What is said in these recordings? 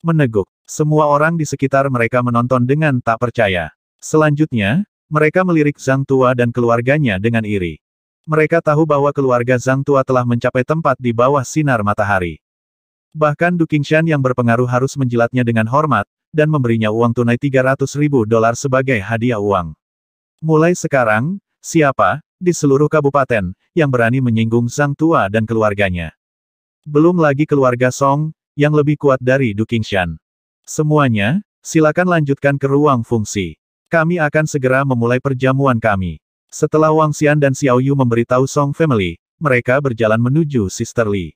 Meneguk. Semua orang di sekitar mereka menonton dengan tak percaya. Selanjutnya, mereka melirik Zhang Tua dan keluarganya dengan iri. Mereka tahu bahwa keluarga Zhang Tua telah mencapai tempat di bawah sinar matahari. Bahkan Du Qingshan yang berpengaruh harus menjilatnya dengan hormat, dan memberinya uang tunai 300 ribu dolar sebagai hadiah uang. Mulai sekarang, siapa, di seluruh kabupaten, yang berani menyinggung Zhang Tua dan keluarganya? Belum lagi keluarga Song, yang lebih kuat dari Dukingshan. Semuanya, silakan lanjutkan ke ruang fungsi. Kami akan segera memulai perjamuan kami. Setelah Wang Xian dan Xiao Yu memberitahu Song Family, mereka berjalan menuju Sister Li.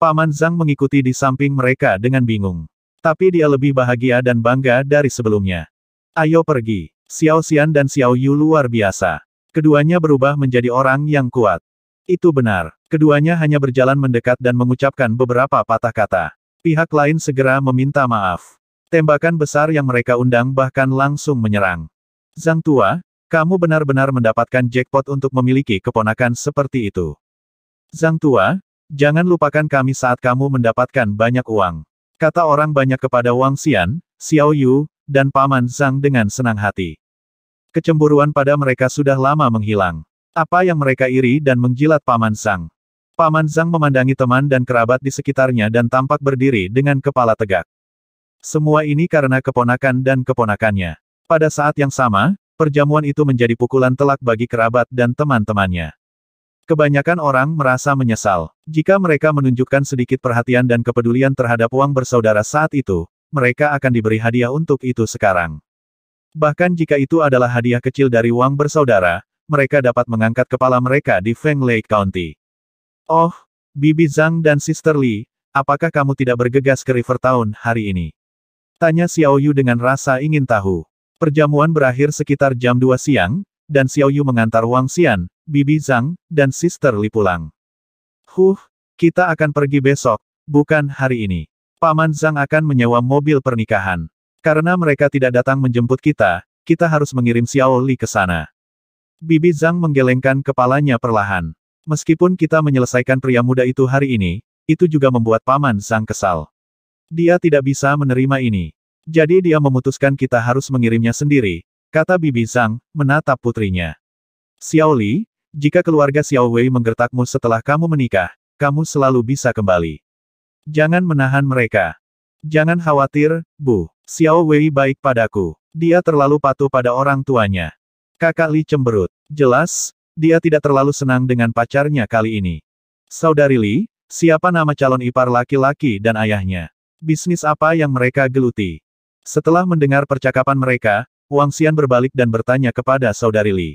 Paman Zhang mengikuti di samping mereka dengan bingung. Tapi dia lebih bahagia dan bangga dari sebelumnya. Ayo pergi. Xiao Xian dan Xiao Yu luar biasa. Keduanya berubah menjadi orang yang kuat. Itu benar. Keduanya hanya berjalan mendekat dan mengucapkan beberapa patah kata. Pihak lain segera meminta maaf. Tembakan besar yang mereka undang bahkan langsung menyerang. Zhang Tua, kamu benar-benar mendapatkan jackpot untuk memiliki keponakan seperti itu. Zhang Tua, jangan lupakan kami saat kamu mendapatkan banyak uang. Kata orang banyak kepada Wang Xian, Xiao Yu, dan Paman Zhang dengan senang hati. Kecemburuan pada mereka sudah lama menghilang. Apa yang mereka iri dan menjilat Paman Sang. Paman Sang memandangi teman dan kerabat di sekitarnya dan tampak berdiri dengan kepala tegak. Semua ini karena keponakan dan keponakannya. Pada saat yang sama, perjamuan itu menjadi pukulan telak bagi kerabat dan teman-temannya. Kebanyakan orang merasa menyesal. Jika mereka menunjukkan sedikit perhatian dan kepedulian terhadap uang bersaudara saat itu, mereka akan diberi hadiah untuk itu sekarang. Bahkan jika itu adalah hadiah kecil dari uang bersaudara, mereka dapat mengangkat kepala mereka di Feng Lake County. Oh, Bibi Zhang dan Sister Li, apakah kamu tidak bergegas ke River Town hari ini? Tanya Xiao Yu dengan rasa ingin tahu. Perjamuan berakhir sekitar jam 2 siang, dan Xiao Yu mengantar Wang Xian, Bibi Zhang, dan Sister Li pulang. Huh, kita akan pergi besok, bukan hari ini. Paman Zhang akan menyewa mobil pernikahan. Karena mereka tidak datang menjemput kita, kita harus mengirim Xiao Li ke sana. Bibi Zhang menggelengkan kepalanya perlahan. Meskipun kita menyelesaikan pria muda itu hari ini, itu juga membuat Paman Zhang kesal. Dia tidak bisa menerima ini. Jadi dia memutuskan kita harus mengirimnya sendiri, kata Bibi Zhang, menatap putrinya. Xiaoli, jika keluarga Xiao Wei menggertakmu setelah kamu menikah, kamu selalu bisa kembali. Jangan menahan mereka. Jangan khawatir, Bu. Xiao Wei baik padaku. Dia terlalu patuh pada orang tuanya. Kakak Li cemberut. Jelas, dia tidak terlalu senang dengan pacarnya kali ini. Saudari Li, siapa nama calon ipar laki-laki dan ayahnya? Bisnis apa yang mereka geluti? Setelah mendengar percakapan mereka, Wang Xian berbalik dan bertanya kepada Saudari Li.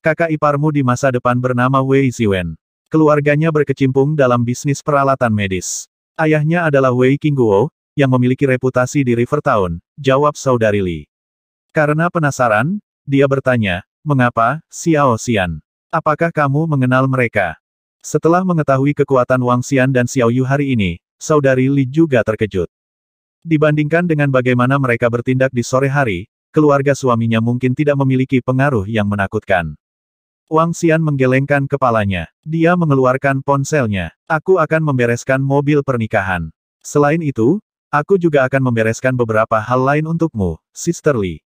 Kakak iparmu di masa depan bernama Wei Ziwen. Keluarganya berkecimpung dalam bisnis peralatan medis. Ayahnya adalah Wei Qingguo, yang memiliki reputasi di River Town. jawab Saudari Li. Karena penasaran, dia bertanya, Mengapa, Xiao Xian? Apakah kamu mengenal mereka? Setelah mengetahui kekuatan Wang Xian dan Xiao Yu hari ini, saudari Li juga terkejut. Dibandingkan dengan bagaimana mereka bertindak di sore hari, keluarga suaminya mungkin tidak memiliki pengaruh yang menakutkan. Wang Xian menggelengkan kepalanya. Dia mengeluarkan ponselnya. Aku akan membereskan mobil pernikahan. Selain itu, aku juga akan membereskan beberapa hal lain untukmu, Sister Li.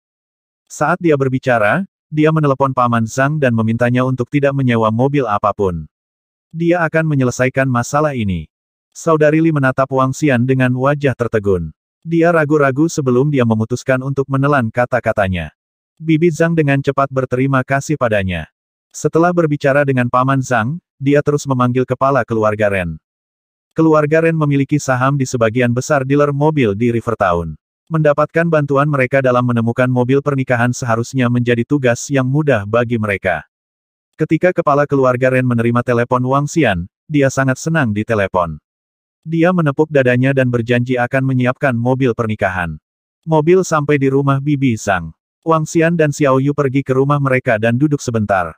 Saat dia berbicara, dia menelepon Paman Zhang dan memintanya untuk tidak menyewa mobil apapun. Dia akan menyelesaikan masalah ini. Saudari Li menatap Wang Xian dengan wajah tertegun. Dia ragu-ragu sebelum dia memutuskan untuk menelan kata-katanya. Bibi Zhang dengan cepat berterima kasih padanya. Setelah berbicara dengan Paman Zhang, dia terus memanggil kepala keluarga Ren. Keluarga Ren memiliki saham di sebagian besar dealer mobil di Rivertown. Mendapatkan bantuan mereka dalam menemukan mobil pernikahan seharusnya menjadi tugas yang mudah bagi mereka. Ketika kepala keluarga Ren menerima telepon Wang Xian, dia sangat senang di telepon. Dia menepuk dadanya dan berjanji akan menyiapkan mobil pernikahan. Mobil sampai di rumah Bibi Sang. Wang Xian dan Xiao Yu pergi ke rumah mereka dan duduk sebentar.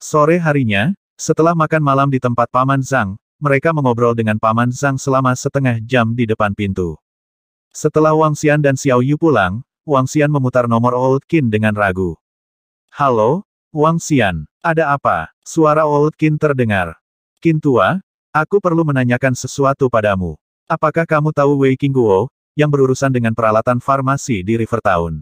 Sore harinya, setelah makan malam di tempat Paman Zhang, mereka mengobrol dengan Paman Zhang selama setengah jam di depan pintu. Setelah Wang Xian dan Xiao Yu pulang, Wang Xian memutar nomor Old Kin dengan ragu. Halo, Wang Xian, ada apa? Suara Old Kin terdengar. Kin tua, aku perlu menanyakan sesuatu padamu. Apakah kamu tahu Wei Qingguo, yang berurusan dengan peralatan farmasi di River Town?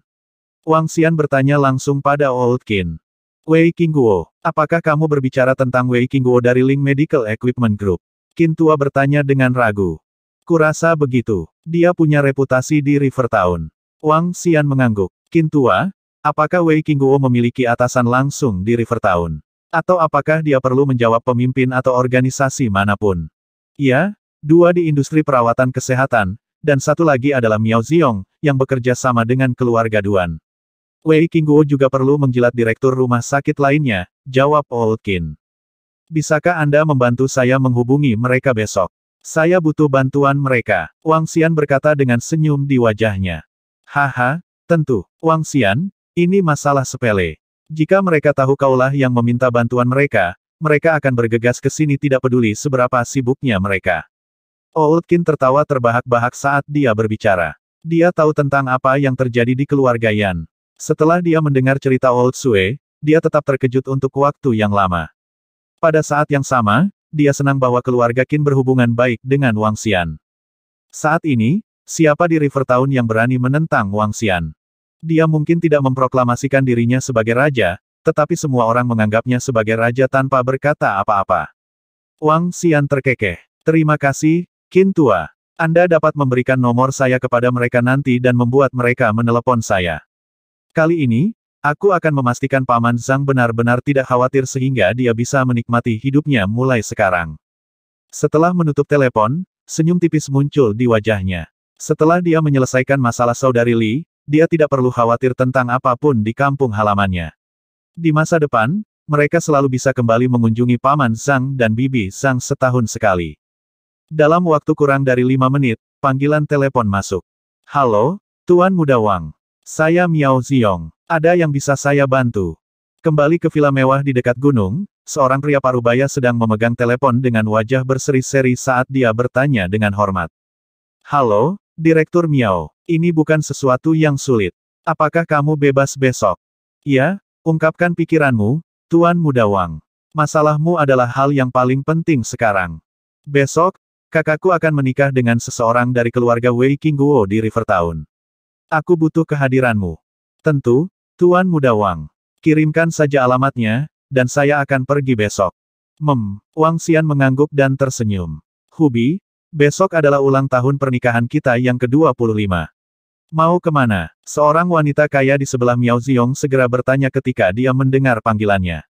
Wang Xian bertanya langsung pada Old Kin. Wei Qingguo, apakah kamu berbicara tentang Wei Qingguo dari Link Medical Equipment Group? Kin tua bertanya dengan ragu. Kurasa begitu. Dia punya reputasi di River Town. Wang Xian mengangguk. tua, apakah Wei Qingguo memiliki atasan langsung di River Town? Atau apakah dia perlu menjawab pemimpin atau organisasi manapun? Ya, dua di industri perawatan kesehatan, dan satu lagi adalah Miao Ziyong, yang bekerja sama dengan keluarga Duan. Wei Qingguo juga perlu menjilat direktur rumah sakit lainnya, jawab Old Kin. Bisakah Anda membantu saya menghubungi mereka besok? Saya butuh bantuan mereka, Wang Xian berkata dengan senyum di wajahnya. Haha, tentu, Wang Xian, ini masalah sepele. Jika mereka tahu kaulah yang meminta bantuan mereka, mereka akan bergegas ke sini tidak peduli seberapa sibuknya mereka. Oldkin oh, tertawa terbahak-bahak saat dia berbicara. Dia tahu tentang apa yang terjadi di keluarga Yan. Setelah dia mendengar cerita Old oh Sue, dia tetap terkejut untuk waktu yang lama. Pada saat yang sama, dia senang bahwa keluarga Qin berhubungan baik dengan Wang Xian. Saat ini, siapa di River Town yang berani menentang Wang Xian? Dia mungkin tidak memproklamasikan dirinya sebagai raja, tetapi semua orang menganggapnya sebagai raja tanpa berkata apa-apa. Wang Xian terkekeh. Terima kasih, Qin Tua. Anda dapat memberikan nomor saya kepada mereka nanti dan membuat mereka menelepon saya. Kali ini, Aku akan memastikan Paman Zhang benar-benar tidak khawatir sehingga dia bisa menikmati hidupnya mulai sekarang. Setelah menutup telepon, senyum tipis muncul di wajahnya. Setelah dia menyelesaikan masalah saudari Li, dia tidak perlu khawatir tentang apapun di kampung halamannya. Di masa depan, mereka selalu bisa kembali mengunjungi Paman Zhang dan Bibi Zhang setahun sekali. Dalam waktu kurang dari lima menit, panggilan telepon masuk. Halo, Tuan Muda Wang. Saya Miao Ziyong. Ada yang bisa saya bantu? Kembali ke villa mewah di dekat gunung, seorang pria parubaya sedang memegang telepon dengan wajah berseri-seri saat dia bertanya dengan hormat. Halo, Direktur Miao. Ini bukan sesuatu yang sulit. Apakah kamu bebas besok? Ya, ungkapkan pikiranmu, Tuan Muda Wang. Masalahmu adalah hal yang paling penting sekarang. Besok, kakakku akan menikah dengan seseorang dari keluarga Wei Qingguo di River Town. Aku butuh kehadiranmu. Tentu, Tuan Muda Wang. Kirimkan saja alamatnya, dan saya akan pergi besok. Mem, Wang Xian mengangguk dan tersenyum. Hubi, besok adalah ulang tahun pernikahan kita yang ke-25. Mau kemana? Seorang wanita kaya di sebelah Miao Ziyong segera bertanya ketika dia mendengar panggilannya.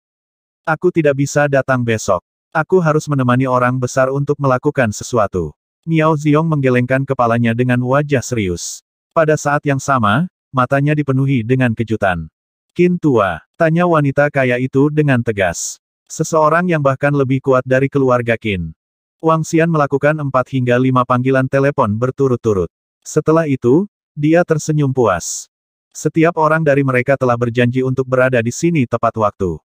Aku tidak bisa datang besok. Aku harus menemani orang besar untuk melakukan sesuatu. Miao Ziyong menggelengkan kepalanya dengan wajah serius. Pada saat yang sama, matanya dipenuhi dengan kejutan. Kin tua, tanya wanita kaya itu dengan tegas. Seseorang yang bahkan lebih kuat dari keluarga Kin. Wang Xian melakukan empat hingga lima panggilan telepon berturut-turut. Setelah itu, dia tersenyum puas. Setiap orang dari mereka telah berjanji untuk berada di sini tepat waktu.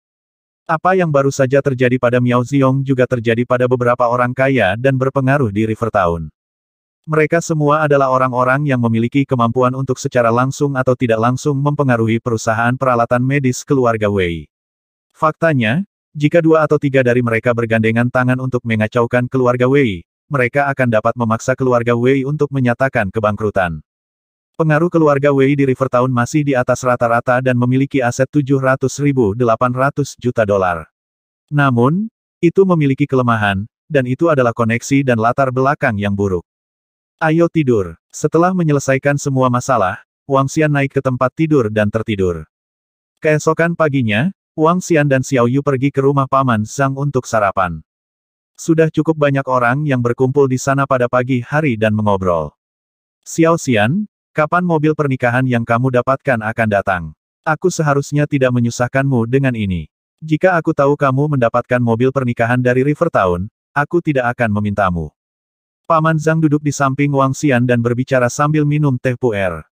Apa yang baru saja terjadi pada Miao Ziyong juga terjadi pada beberapa orang kaya dan berpengaruh di River Town. Mereka semua adalah orang-orang yang memiliki kemampuan untuk secara langsung atau tidak langsung mempengaruhi perusahaan peralatan medis keluarga Wei. Faktanya, jika dua atau tiga dari mereka bergandengan tangan untuk mengacaukan keluarga Wei, mereka akan dapat memaksa keluarga Wei untuk menyatakan kebangkrutan. Pengaruh keluarga Wei di Rivertown masih di atas rata-rata dan memiliki aset 700.800 juta dolar. Namun, itu memiliki kelemahan, dan itu adalah koneksi dan latar belakang yang buruk. Ayo tidur. Setelah menyelesaikan semua masalah, Wang Xian naik ke tempat tidur dan tertidur. Keesokan paginya, Wang Xian dan Xiao Yu pergi ke rumah Paman Zhang untuk sarapan. Sudah cukup banyak orang yang berkumpul di sana pada pagi hari dan mengobrol. Xiao Xian, kapan mobil pernikahan yang kamu dapatkan akan datang? Aku seharusnya tidak menyusahkanmu dengan ini. Jika aku tahu kamu mendapatkan mobil pernikahan dari River Town, aku tidak akan memintamu. Paman Zhang duduk di samping Wang Xian dan berbicara sambil minum teh puer.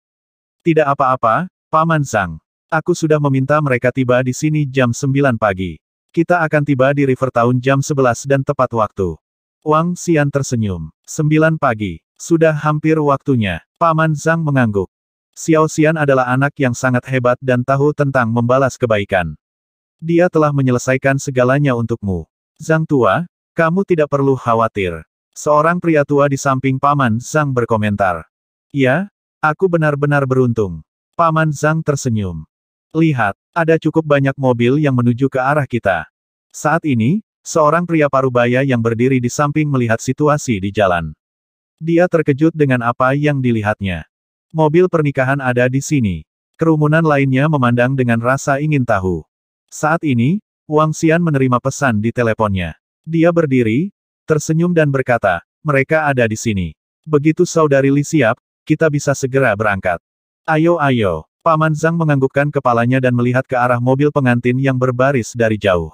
Tidak apa-apa, Paman Zhang. Aku sudah meminta mereka tiba di sini jam 9 pagi. Kita akan tiba di River Town jam 11 dan tepat waktu. Wang Xian tersenyum. 9 pagi. Sudah hampir waktunya. Paman Zhang mengangguk. Xiao Xian adalah anak yang sangat hebat dan tahu tentang membalas kebaikan. Dia telah menyelesaikan segalanya untukmu. Zhang Tua, kamu tidak perlu khawatir. Seorang pria tua di samping Paman Zhang berkomentar. Ya, aku benar-benar beruntung. Paman Zhang tersenyum. Lihat, ada cukup banyak mobil yang menuju ke arah kita. Saat ini, seorang pria parubaya yang berdiri di samping melihat situasi di jalan. Dia terkejut dengan apa yang dilihatnya. Mobil pernikahan ada di sini. Kerumunan lainnya memandang dengan rasa ingin tahu. Saat ini, Wang Xian menerima pesan di teleponnya. Dia berdiri, Tersenyum dan berkata, mereka ada di sini. Begitu saudari Li siap, kita bisa segera berangkat. Ayo ayo, Paman Zhang menganggukkan kepalanya dan melihat ke arah mobil pengantin yang berbaris dari jauh.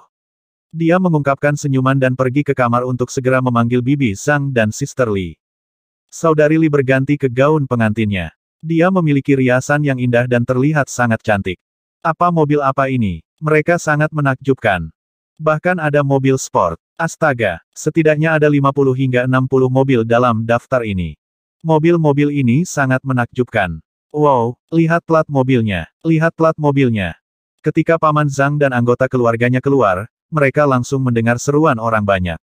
Dia mengungkapkan senyuman dan pergi ke kamar untuk segera memanggil Bibi Zhang dan Sister Li. Saudari Li berganti ke gaun pengantinnya. Dia memiliki riasan yang indah dan terlihat sangat cantik. Apa mobil apa ini? Mereka sangat menakjubkan. Bahkan ada mobil sport. Astaga, setidaknya ada 50 hingga 60 mobil dalam daftar ini. Mobil-mobil ini sangat menakjubkan. Wow, lihat plat mobilnya, lihat plat mobilnya. Ketika Paman Zhang dan anggota keluarganya keluar, mereka langsung mendengar seruan orang banyak.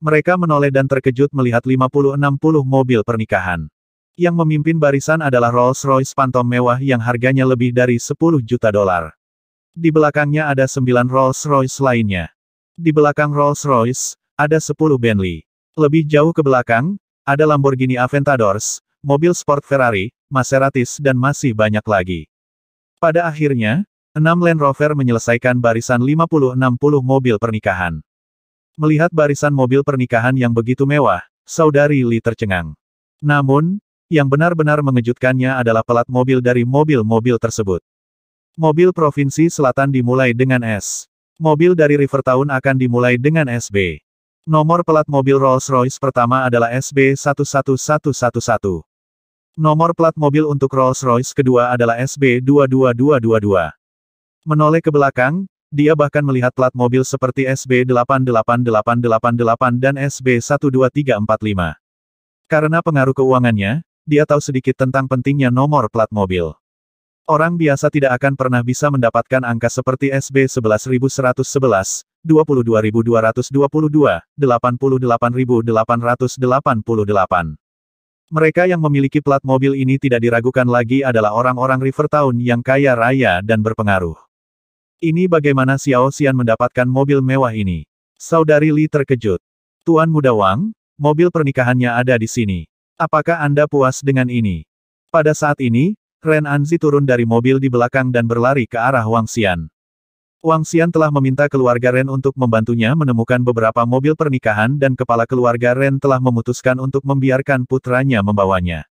Mereka menoleh dan terkejut melihat 50-60 mobil pernikahan. Yang memimpin barisan adalah Rolls-Royce Phantom mewah yang harganya lebih dari 10 juta dolar. Di belakangnya ada 9 Rolls-Royce lainnya. Di belakang Rolls-Royce, ada 10 Bentley. Lebih jauh ke belakang, ada Lamborghini Aventadors, mobil sport Ferrari, Maseratis dan masih banyak lagi. Pada akhirnya, 6 Land Rover menyelesaikan barisan 50-60 mobil pernikahan. Melihat barisan mobil pernikahan yang begitu mewah, saudari Li tercengang. Namun, yang benar-benar mengejutkannya adalah pelat mobil dari mobil-mobil tersebut. Mobil Provinsi Selatan dimulai dengan S. Mobil dari Rivertown akan dimulai dengan SB. Nomor pelat mobil Rolls-Royce pertama adalah SB11111. Nomor plat mobil untuk Rolls-Royce kedua adalah SB22222. Menoleh ke belakang, dia bahkan melihat plat mobil seperti SB88888 dan SB12345. Karena pengaruh keuangannya, dia tahu sedikit tentang pentingnya nomor plat mobil. Orang biasa tidak akan pernah bisa mendapatkan angka seperti SB 11111, 22222, 88888. Mereka yang memiliki plat mobil ini tidak diragukan lagi adalah orang-orang River Town yang kaya raya dan berpengaruh. Ini bagaimana Xiao Xian mendapatkan mobil mewah ini. Saudari Li terkejut. Tuan Muda Wang, mobil pernikahannya ada di sini. Apakah Anda puas dengan ini? Pada saat ini, Ren Anzi turun dari mobil di belakang dan berlari ke arah Wang Xian. Wang Xian telah meminta keluarga Ren untuk membantunya menemukan beberapa mobil pernikahan dan kepala keluarga Ren telah memutuskan untuk membiarkan putranya membawanya.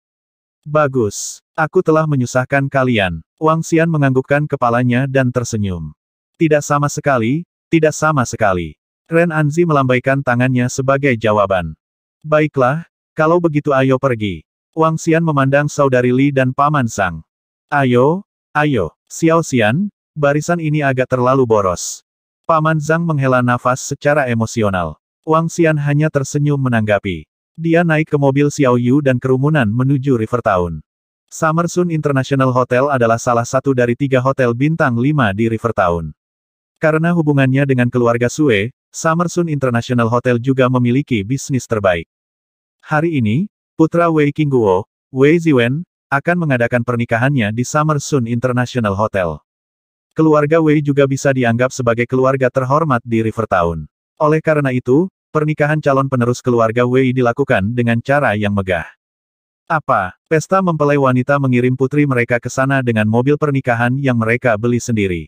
Bagus. Aku telah menyusahkan kalian. Wang Xian menganggukkan kepalanya dan tersenyum. Tidak sama sekali, tidak sama sekali. Ren Anzi melambaikan tangannya sebagai jawaban. Baiklah, kalau begitu ayo pergi. Wang Xian memandang saudari Li dan paman Sang. Ayo, ayo, Xiao Xian, barisan ini agak terlalu boros. Paman Zhang menghela nafas secara emosional. Wang Xian hanya tersenyum menanggapi. Dia naik ke mobil Xiao Yu dan kerumunan menuju River Town. Summer Sun International Hotel adalah salah satu dari tiga hotel bintang lima di River Town. Karena hubungannya dengan keluarga Sue, Summer Sun International Hotel juga memiliki bisnis terbaik. Hari ini, Putra Wei Qingguo, Wei Ziwen, akan mengadakan pernikahannya di Summer Sun International Hotel. Keluarga Wei juga bisa dianggap sebagai keluarga terhormat di River Town. Oleh karena itu, pernikahan calon penerus keluarga Wei dilakukan dengan cara yang megah. Apa? Pesta mempelai wanita mengirim putri mereka ke sana dengan mobil pernikahan yang mereka beli sendiri.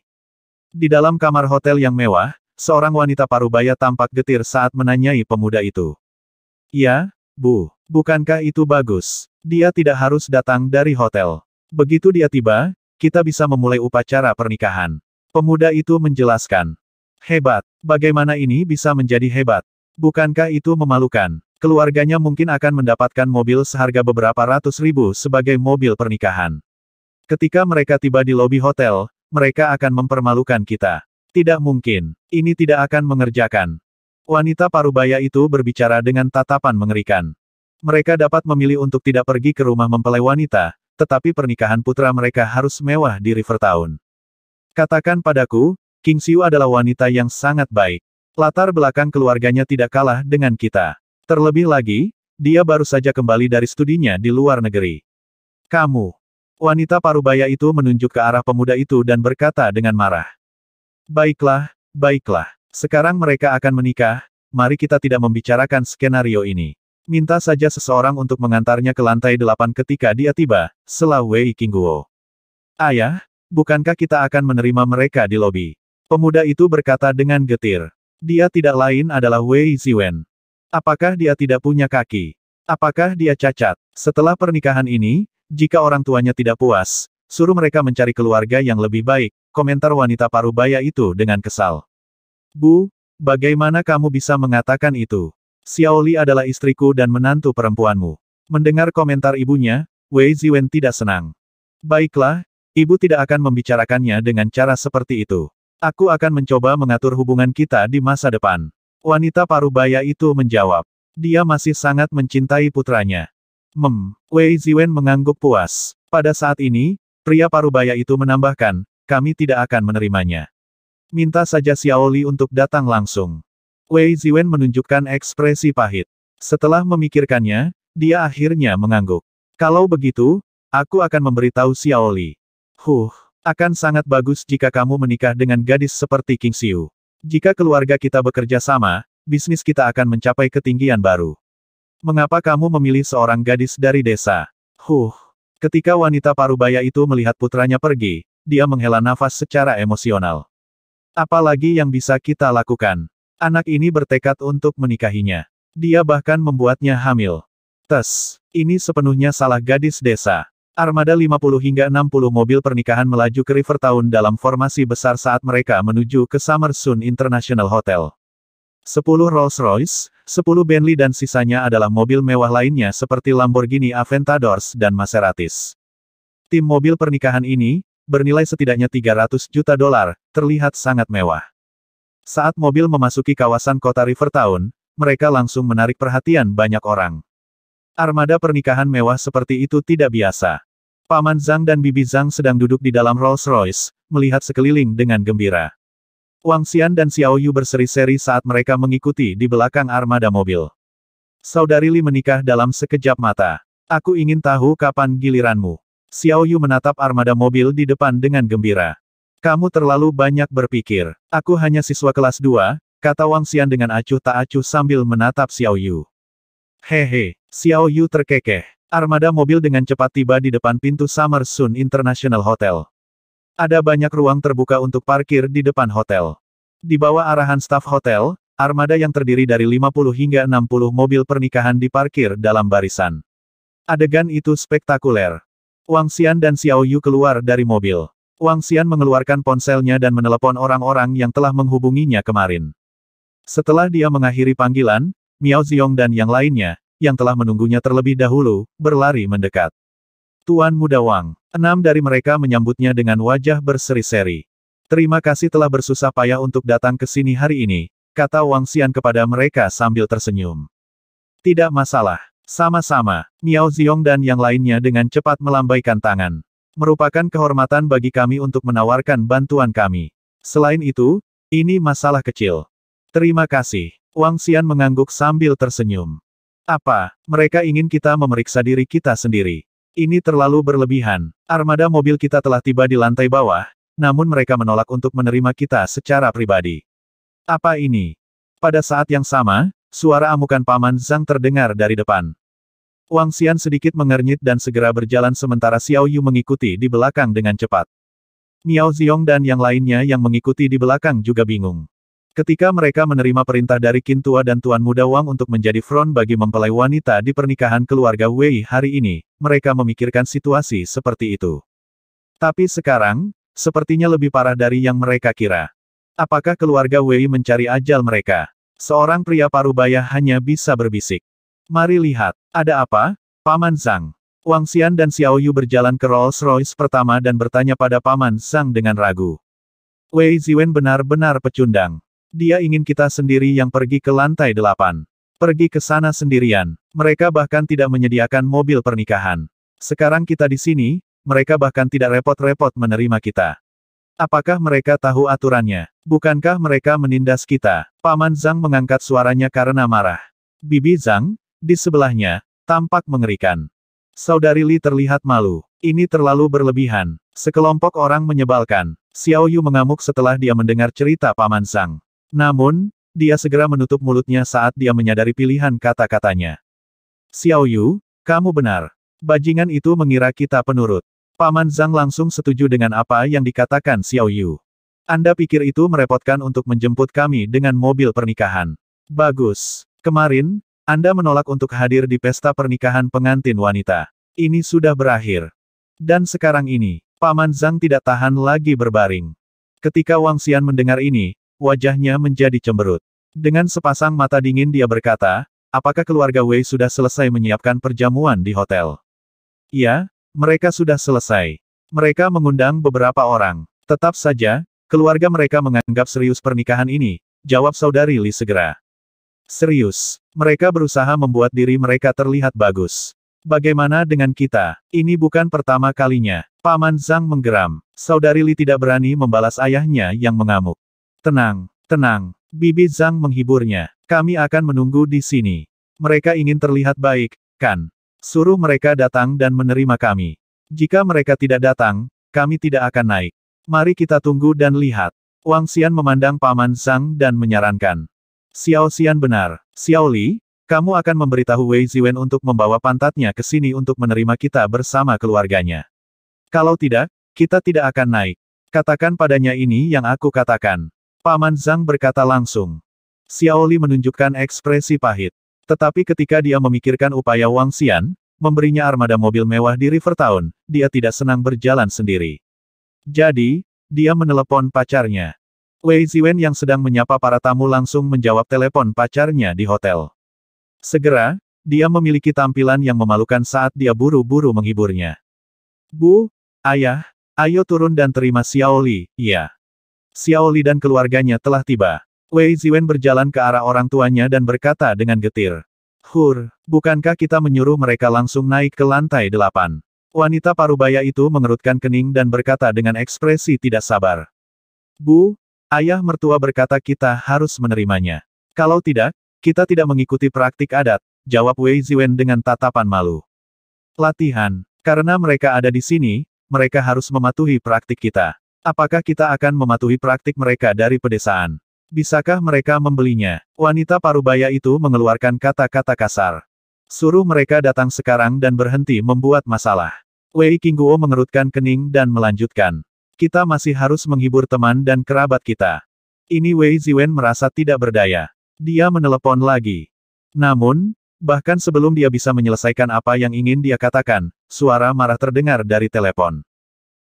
Di dalam kamar hotel yang mewah, seorang wanita parubaya tampak getir saat menanyai pemuda itu. Ya, Bu. Bukankah itu bagus? Dia tidak harus datang dari hotel. Begitu dia tiba, kita bisa memulai upacara pernikahan. Pemuda itu menjelaskan. Hebat, bagaimana ini bisa menjadi hebat? Bukankah itu memalukan? Keluarganya mungkin akan mendapatkan mobil seharga beberapa ratus ribu sebagai mobil pernikahan. Ketika mereka tiba di lobi hotel, mereka akan mempermalukan kita. Tidak mungkin. Ini tidak akan mengerjakan. Wanita parubaya itu berbicara dengan tatapan mengerikan. Mereka dapat memilih untuk tidak pergi ke rumah mempelai wanita, tetapi pernikahan putra mereka harus mewah di River Town. Katakan padaku, King Siu adalah wanita yang sangat baik. Latar belakang keluarganya tidak kalah dengan kita. Terlebih lagi, dia baru saja kembali dari studinya di luar negeri. Kamu. Wanita parubaya itu menunjuk ke arah pemuda itu dan berkata dengan marah. Baiklah, baiklah. Sekarang mereka akan menikah, mari kita tidak membicarakan skenario ini. Minta saja seseorang untuk mengantarnya ke lantai delapan ketika dia tiba, Wei Qingguo. Ayah, bukankah kita akan menerima mereka di lobi? Pemuda itu berkata dengan getir. Dia tidak lain adalah Wei Ziwen. Apakah dia tidak punya kaki? Apakah dia cacat? Setelah pernikahan ini, jika orang tuanya tidak puas, suruh mereka mencari keluarga yang lebih baik, komentar wanita parubaya itu dengan kesal. Bu, bagaimana kamu bisa mengatakan itu? Xiaoli adalah istriku dan menantu perempuanmu. Mendengar komentar ibunya, Wei Ziwen tidak senang. Baiklah, ibu tidak akan membicarakannya dengan cara seperti itu. Aku akan mencoba mengatur hubungan kita di masa depan. Wanita Parubaya itu menjawab. Dia masih sangat mencintai putranya. Mem, Wei Ziwen mengangguk puas. Pada saat ini, pria Parubaya itu menambahkan, kami tidak akan menerimanya. Minta saja Xiaoli untuk datang langsung. Wei Ziwen menunjukkan ekspresi pahit. Setelah memikirkannya, dia akhirnya mengangguk. Kalau begitu, aku akan memberitahu Xiaoli. Huh, akan sangat bagus jika kamu menikah dengan gadis seperti King Xiu. Jika keluarga kita bekerja sama, bisnis kita akan mencapai ketinggian baru. Mengapa kamu memilih seorang gadis dari desa? Huh, ketika wanita parubaya itu melihat putranya pergi, dia menghela nafas secara emosional. Apalagi yang bisa kita lakukan? Anak ini bertekad untuk menikahinya. Dia bahkan membuatnya hamil. Tes, ini sepenuhnya salah gadis desa. Armada 50 hingga 60 mobil pernikahan melaju ke River Town dalam formasi besar saat mereka menuju ke Summer Sun International Hotel. 10 Rolls-Royce, 10 Bentley dan sisanya adalah mobil mewah lainnya seperti Lamborghini Aventadors dan Maseratis. Tim mobil pernikahan ini, bernilai setidaknya 300 juta dolar, terlihat sangat mewah. Saat mobil memasuki kawasan kota River Town, mereka langsung menarik perhatian banyak orang. Armada pernikahan mewah seperti itu tidak biasa. Paman Zhang dan Bibi Zhang sedang duduk di dalam Rolls-Royce, melihat sekeliling dengan gembira. Wang Xian dan Xiao Yu berseri-seri saat mereka mengikuti di belakang armada mobil. Saudari Li menikah dalam sekejap mata. Aku ingin tahu kapan giliranmu. Xiao Yu menatap armada mobil di depan dengan gembira. Kamu terlalu banyak berpikir. Aku hanya siswa kelas 2, kata Wang Xian dengan acuh tak acuh sambil menatap Xiao Yu. Hehe, Xiao Yu terkekeh. Armada mobil dengan cepat tiba di depan pintu Summer Sun International Hotel. Ada banyak ruang terbuka untuk parkir di depan hotel. Di bawah arahan staf hotel, armada yang terdiri dari 50 hingga 60 mobil pernikahan diparkir dalam barisan. Adegan itu spektakuler. Wang Xian dan Xiao Yu keluar dari mobil. Wang Xian mengeluarkan ponselnya dan menelepon orang-orang yang telah menghubunginya kemarin. Setelah dia mengakhiri panggilan, Miao Ziyong dan yang lainnya, yang telah menunggunya terlebih dahulu, berlari mendekat. Tuan Muda Wang, enam dari mereka menyambutnya dengan wajah berseri-seri. Terima kasih telah bersusah payah untuk datang ke sini hari ini, kata Wang Xian kepada mereka sambil tersenyum. Tidak masalah. Sama-sama, Miao Ziyong dan yang lainnya dengan cepat melambaikan tangan. Merupakan kehormatan bagi kami untuk menawarkan bantuan kami. Selain itu, ini masalah kecil. Terima kasih. Wang Xian mengangguk sambil tersenyum. Apa, mereka ingin kita memeriksa diri kita sendiri. Ini terlalu berlebihan. Armada mobil kita telah tiba di lantai bawah, namun mereka menolak untuk menerima kita secara pribadi. Apa ini? Pada saat yang sama, suara amukan Paman Zhang terdengar dari depan. Wang Xian sedikit mengernyit dan segera berjalan sementara Xiao Yu mengikuti di belakang dengan cepat. Miao Ziyong dan yang lainnya yang mengikuti di belakang juga bingung. Ketika mereka menerima perintah dari Tua dan Tuan Muda Wang untuk menjadi front bagi mempelai wanita di pernikahan keluarga Wei hari ini, mereka memikirkan situasi seperti itu. Tapi sekarang, sepertinya lebih parah dari yang mereka kira. Apakah keluarga Wei mencari ajal mereka? Seorang pria parubaya hanya bisa berbisik. Mari lihat. Ada apa? Paman Zhang. Wang Xian dan Xiao Yu berjalan ke Rolls-Royce pertama dan bertanya pada Paman Zhang dengan ragu. Wei Ziwen benar-benar pecundang. Dia ingin kita sendiri yang pergi ke lantai delapan. Pergi ke sana sendirian. Mereka bahkan tidak menyediakan mobil pernikahan. Sekarang kita di sini, mereka bahkan tidak repot-repot menerima kita. Apakah mereka tahu aturannya? Bukankah mereka menindas kita? Paman Zhang mengangkat suaranya karena marah. Bibi Zhang, di sebelahnya, tampak mengerikan. Saudari Li terlihat malu. Ini terlalu berlebihan. Sekelompok orang menyebalkan. Xiao Yu mengamuk setelah dia mendengar cerita Paman Sang. Namun, dia segera menutup mulutnya saat dia menyadari pilihan kata-katanya. Xiao Yu, kamu benar. Bajingan itu mengira kita penurut. Paman Zhang langsung setuju dengan apa yang dikatakan Xiao Yu. Anda pikir itu merepotkan untuk menjemput kami dengan mobil pernikahan. Bagus. Kemarin, anda menolak untuk hadir di pesta pernikahan pengantin wanita. Ini sudah berakhir. Dan sekarang ini, Paman Zhang tidak tahan lagi berbaring. Ketika Wang Xian mendengar ini, wajahnya menjadi cemberut. Dengan sepasang mata dingin dia berkata, apakah keluarga Wei sudah selesai menyiapkan perjamuan di hotel? Ya, mereka sudah selesai. Mereka mengundang beberapa orang. Tetap saja, keluarga mereka menganggap serius pernikahan ini, jawab saudari Li segera. Serius. Mereka berusaha membuat diri mereka terlihat bagus. Bagaimana dengan kita? Ini bukan pertama kalinya. Paman Zhang menggeram. Saudari Li tidak berani membalas ayahnya yang mengamuk. Tenang, tenang. Bibi Zhang menghiburnya. Kami akan menunggu di sini. Mereka ingin terlihat baik, kan? Suruh mereka datang dan menerima kami. Jika mereka tidak datang, kami tidak akan naik. Mari kita tunggu dan lihat. Wang Xian memandang Paman Zhang dan menyarankan. Xiao Xian benar. Xiao Li, kamu akan memberitahu Wei Ziwen untuk membawa pantatnya ke sini untuk menerima kita bersama keluarganya. Kalau tidak, kita tidak akan naik. Katakan padanya ini yang aku katakan. Paman Zhang berkata langsung. Xiao Li menunjukkan ekspresi pahit. Tetapi ketika dia memikirkan upaya Wang Xian, memberinya armada mobil mewah di River Town, dia tidak senang berjalan sendiri. Jadi, dia menelepon pacarnya. Wei Ziwen yang sedang menyapa para tamu langsung menjawab telepon pacarnya di hotel. Segera, dia memiliki tampilan yang memalukan saat dia buru-buru menghiburnya. Bu, ayah, ayo turun dan terima Xiaoli, iya. Xiaoli dan keluarganya telah tiba. Wei Ziwen berjalan ke arah orang tuanya dan berkata dengan getir. Hur, bukankah kita menyuruh mereka langsung naik ke lantai delapan? Wanita parubaya itu mengerutkan kening dan berkata dengan ekspresi tidak sabar. Bu, Ayah mertua berkata kita harus menerimanya. Kalau tidak, kita tidak mengikuti praktik adat, jawab Wei Ziwen dengan tatapan malu. Latihan, karena mereka ada di sini, mereka harus mematuhi praktik kita. Apakah kita akan mematuhi praktik mereka dari pedesaan? Bisakah mereka membelinya? Wanita parubaya itu mengeluarkan kata-kata kasar. Suruh mereka datang sekarang dan berhenti membuat masalah. Wei Qingguo mengerutkan kening dan melanjutkan. Kita masih harus menghibur teman dan kerabat kita. Ini Wei Ziwen merasa tidak berdaya. Dia menelepon lagi. Namun, bahkan sebelum dia bisa menyelesaikan apa yang ingin dia katakan, suara marah terdengar dari telepon.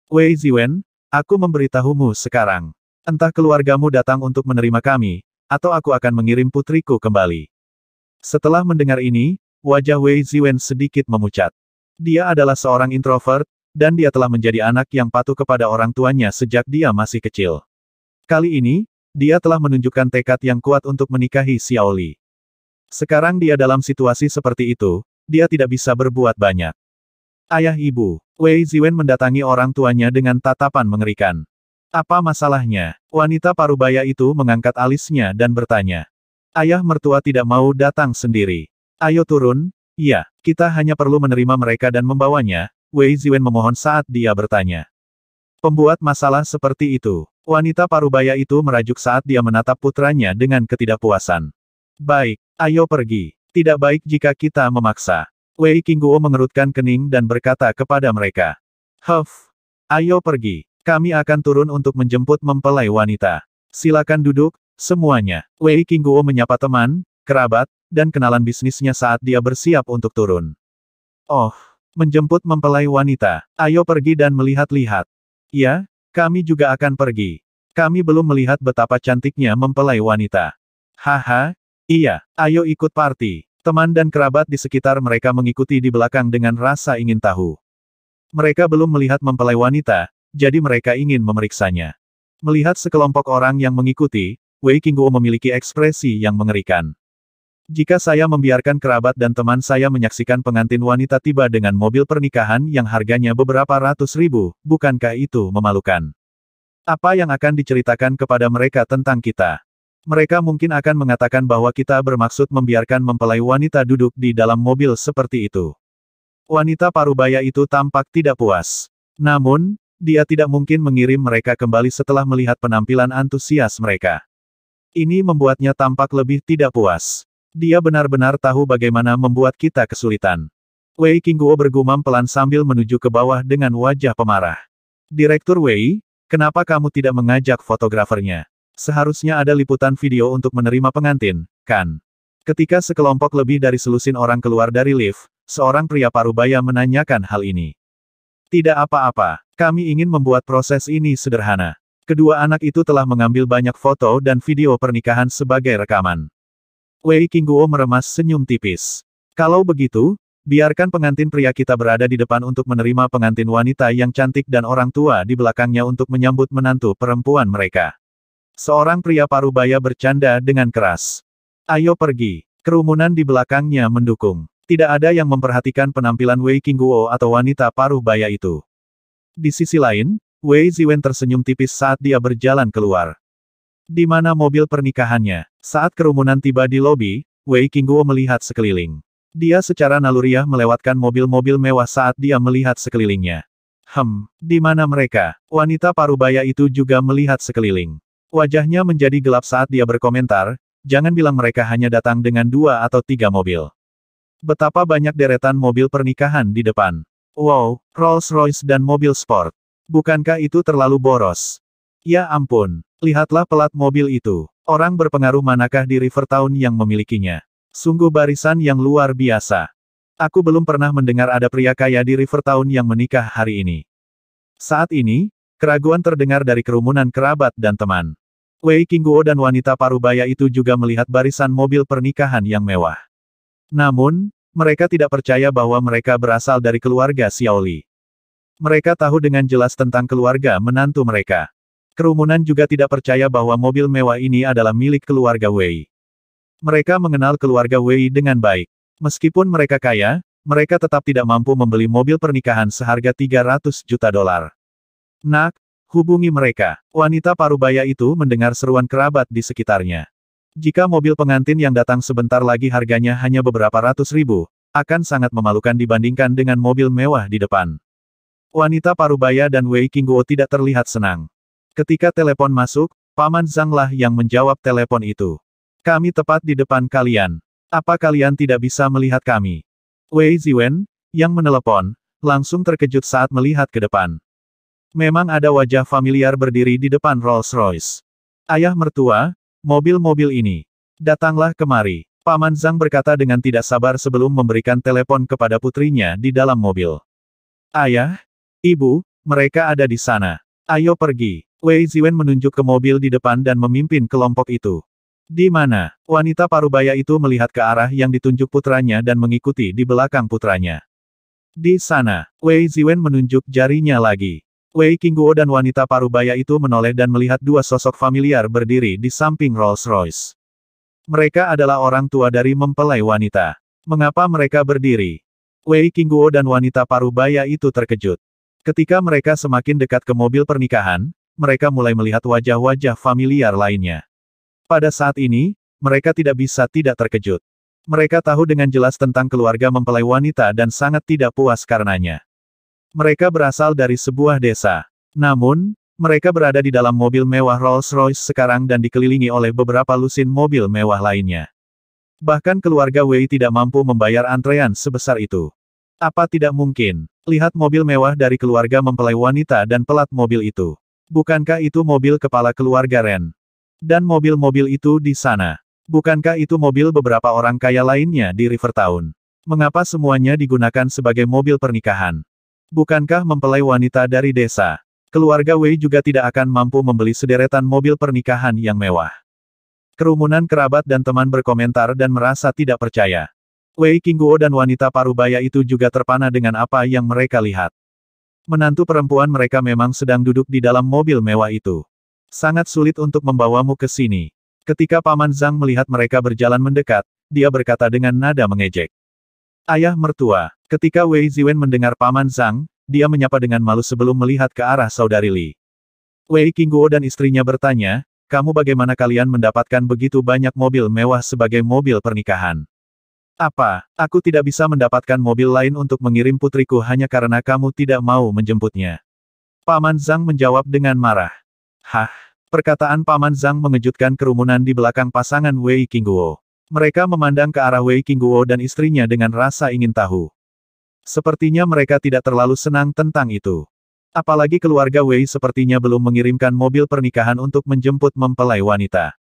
Wei Ziwen, aku memberitahumu sekarang. Entah keluargamu datang untuk menerima kami, atau aku akan mengirim putriku kembali. Setelah mendengar ini, wajah Wei Ziwen sedikit memucat. Dia adalah seorang introvert, dan dia telah menjadi anak yang patuh kepada orang tuanya sejak dia masih kecil. Kali ini, dia telah menunjukkan tekad yang kuat untuk menikahi Xiaoli. Sekarang dia dalam situasi seperti itu, dia tidak bisa berbuat banyak. Ayah ibu, Wei Ziwen mendatangi orang tuanya dengan tatapan mengerikan. Apa masalahnya? Wanita parubaya itu mengangkat alisnya dan bertanya. Ayah mertua tidak mau datang sendiri. Ayo turun, Ya, kita hanya perlu menerima mereka dan membawanya, Wei Ziwen memohon saat dia bertanya. Pembuat masalah seperti itu, wanita parubaya itu merajuk saat dia menatap putranya dengan ketidakpuasan. Baik, ayo pergi. Tidak baik jika kita memaksa. Wei Qingguo mengerutkan kening dan berkata kepada mereka. Huff, ayo pergi. Kami akan turun untuk menjemput mempelai wanita. Silakan duduk, semuanya. Wei Qingguo menyapa teman, kerabat, dan kenalan bisnisnya saat dia bersiap untuk turun. Oh, menjemput mempelai wanita. Ayo pergi dan melihat-lihat. Ya, kami juga akan pergi. Kami belum melihat betapa cantiknya mempelai wanita. Haha, iya, ayo ikut party. Teman dan kerabat di sekitar mereka mengikuti di belakang dengan rasa ingin tahu. Mereka belum melihat mempelai wanita, jadi mereka ingin memeriksanya. Melihat sekelompok orang yang mengikuti, Wei Qingguo memiliki ekspresi yang mengerikan. Jika saya membiarkan kerabat dan teman saya menyaksikan pengantin wanita tiba dengan mobil pernikahan yang harganya beberapa ratus ribu, bukankah itu memalukan? Apa yang akan diceritakan kepada mereka tentang kita? Mereka mungkin akan mengatakan bahwa kita bermaksud membiarkan mempelai wanita duduk di dalam mobil seperti itu. Wanita parubaya itu tampak tidak puas. Namun, dia tidak mungkin mengirim mereka kembali setelah melihat penampilan antusias mereka. Ini membuatnya tampak lebih tidak puas. Dia benar-benar tahu bagaimana membuat kita kesulitan. Wei Qingguo bergumam pelan sambil menuju ke bawah dengan wajah pemarah. Direktur Wei, kenapa kamu tidak mengajak fotografernya? Seharusnya ada liputan video untuk menerima pengantin, kan? Ketika sekelompok lebih dari selusin orang keluar dari lift, seorang pria parubaya menanyakan hal ini. Tidak apa-apa, kami ingin membuat proses ini sederhana. Kedua anak itu telah mengambil banyak foto dan video pernikahan sebagai rekaman. Wei Qingguo meremas senyum tipis. Kalau begitu, biarkan pengantin pria kita berada di depan untuk menerima pengantin wanita yang cantik dan orang tua di belakangnya untuk menyambut menantu perempuan mereka. Seorang pria parubaya bercanda dengan keras. Ayo pergi. Kerumunan di belakangnya mendukung. Tidak ada yang memperhatikan penampilan Wei Qingguo atau wanita paruh baya itu. Di sisi lain, Wei Ziwen tersenyum tipis saat dia berjalan keluar. Di mana mobil pernikahannya? Saat kerumunan tiba di lobi, Wei Qingguo melihat sekeliling. Dia secara naluriah melewatkan mobil-mobil mewah saat dia melihat sekelilingnya. Hem, di mana mereka? Wanita parubaya itu juga melihat sekeliling. Wajahnya menjadi gelap saat dia berkomentar, jangan bilang mereka hanya datang dengan dua atau tiga mobil. Betapa banyak deretan mobil pernikahan di depan. Wow, Rolls Royce dan mobil sport. Bukankah itu terlalu boros? Ya ampun, Lihatlah pelat mobil itu. Orang berpengaruh manakah di River Town yang memilikinya? Sungguh barisan yang luar biasa. Aku belum pernah mendengar ada pria kaya di River Town yang menikah hari ini. Saat ini, keraguan terdengar dari kerumunan kerabat dan teman. Wei Kingguo dan wanita parubaya itu juga melihat barisan mobil pernikahan yang mewah. Namun, mereka tidak percaya bahwa mereka berasal dari keluarga Xiaoli. Mereka tahu dengan jelas tentang keluarga menantu mereka. Kerumunan juga tidak percaya bahwa mobil mewah ini adalah milik keluarga Wei. Mereka mengenal keluarga Wei dengan baik. Meskipun mereka kaya, mereka tetap tidak mampu membeli mobil pernikahan seharga 300 juta dolar. Nak, hubungi mereka. Wanita parubaya itu mendengar seruan kerabat di sekitarnya. Jika mobil pengantin yang datang sebentar lagi harganya hanya beberapa ratus ribu, akan sangat memalukan dibandingkan dengan mobil mewah di depan. Wanita parubaya dan Wei Kingguo tidak terlihat senang. Ketika telepon masuk, Paman Zhanglah yang menjawab telepon itu. Kami tepat di depan kalian. Apa kalian tidak bisa melihat kami? Wei Ziwen, yang menelepon, langsung terkejut saat melihat ke depan. Memang ada wajah familiar berdiri di depan Rolls-Royce. Ayah mertua, mobil-mobil ini. Datanglah kemari. Paman Zhang berkata dengan tidak sabar sebelum memberikan telepon kepada putrinya di dalam mobil. Ayah, ibu, mereka ada di sana. Ayo pergi. Wei Ziwen menunjuk ke mobil di depan dan memimpin kelompok itu. Di mana, wanita parubaya itu melihat ke arah yang ditunjuk putranya dan mengikuti di belakang putranya. Di sana, Wei Ziwen menunjuk jarinya lagi. Wei Qingguo dan wanita parubaya itu menoleh dan melihat dua sosok familiar berdiri di samping Rolls-Royce. Mereka adalah orang tua dari mempelai wanita. Mengapa mereka berdiri? Wei Qingguo dan wanita parubaya itu terkejut. Ketika mereka semakin dekat ke mobil pernikahan, mereka mulai melihat wajah-wajah familiar lainnya. Pada saat ini, mereka tidak bisa tidak terkejut. Mereka tahu dengan jelas tentang keluarga mempelai wanita dan sangat tidak puas karenanya. Mereka berasal dari sebuah desa. Namun, mereka berada di dalam mobil mewah Rolls-Royce sekarang dan dikelilingi oleh beberapa lusin mobil mewah lainnya. Bahkan keluarga Wei tidak mampu membayar antrean sebesar itu. Apa tidak mungkin? Lihat mobil mewah dari keluarga mempelai wanita dan pelat mobil itu. Bukankah itu mobil kepala keluarga Ren? Dan mobil-mobil itu di sana. Bukankah itu mobil beberapa orang kaya lainnya di Rivertown? Mengapa semuanya digunakan sebagai mobil pernikahan? Bukankah mempelai wanita dari desa? Keluarga Wei juga tidak akan mampu membeli sederetan mobil pernikahan yang mewah. Kerumunan kerabat dan teman berkomentar dan merasa tidak percaya. Wei Kingguo dan wanita parubaya itu juga terpana dengan apa yang mereka lihat. Menantu perempuan mereka memang sedang duduk di dalam mobil mewah itu. Sangat sulit untuk membawamu ke sini. Ketika Paman Zhang melihat mereka berjalan mendekat, dia berkata dengan nada mengejek. Ayah mertua, ketika Wei Ziwen mendengar Paman Zhang, dia menyapa dengan malu sebelum melihat ke arah saudari Li. Wei Qingguo dan istrinya bertanya, kamu bagaimana kalian mendapatkan begitu banyak mobil mewah sebagai mobil pernikahan? Apa, aku tidak bisa mendapatkan mobil lain untuk mengirim putriku hanya karena kamu tidak mau menjemputnya? Paman Zhang menjawab dengan marah. Hah, perkataan Paman Zhang mengejutkan kerumunan di belakang pasangan Wei Qingguo. Mereka memandang ke arah Wei Qingguo dan istrinya dengan rasa ingin tahu. Sepertinya mereka tidak terlalu senang tentang itu. Apalagi keluarga Wei sepertinya belum mengirimkan mobil pernikahan untuk menjemput mempelai wanita.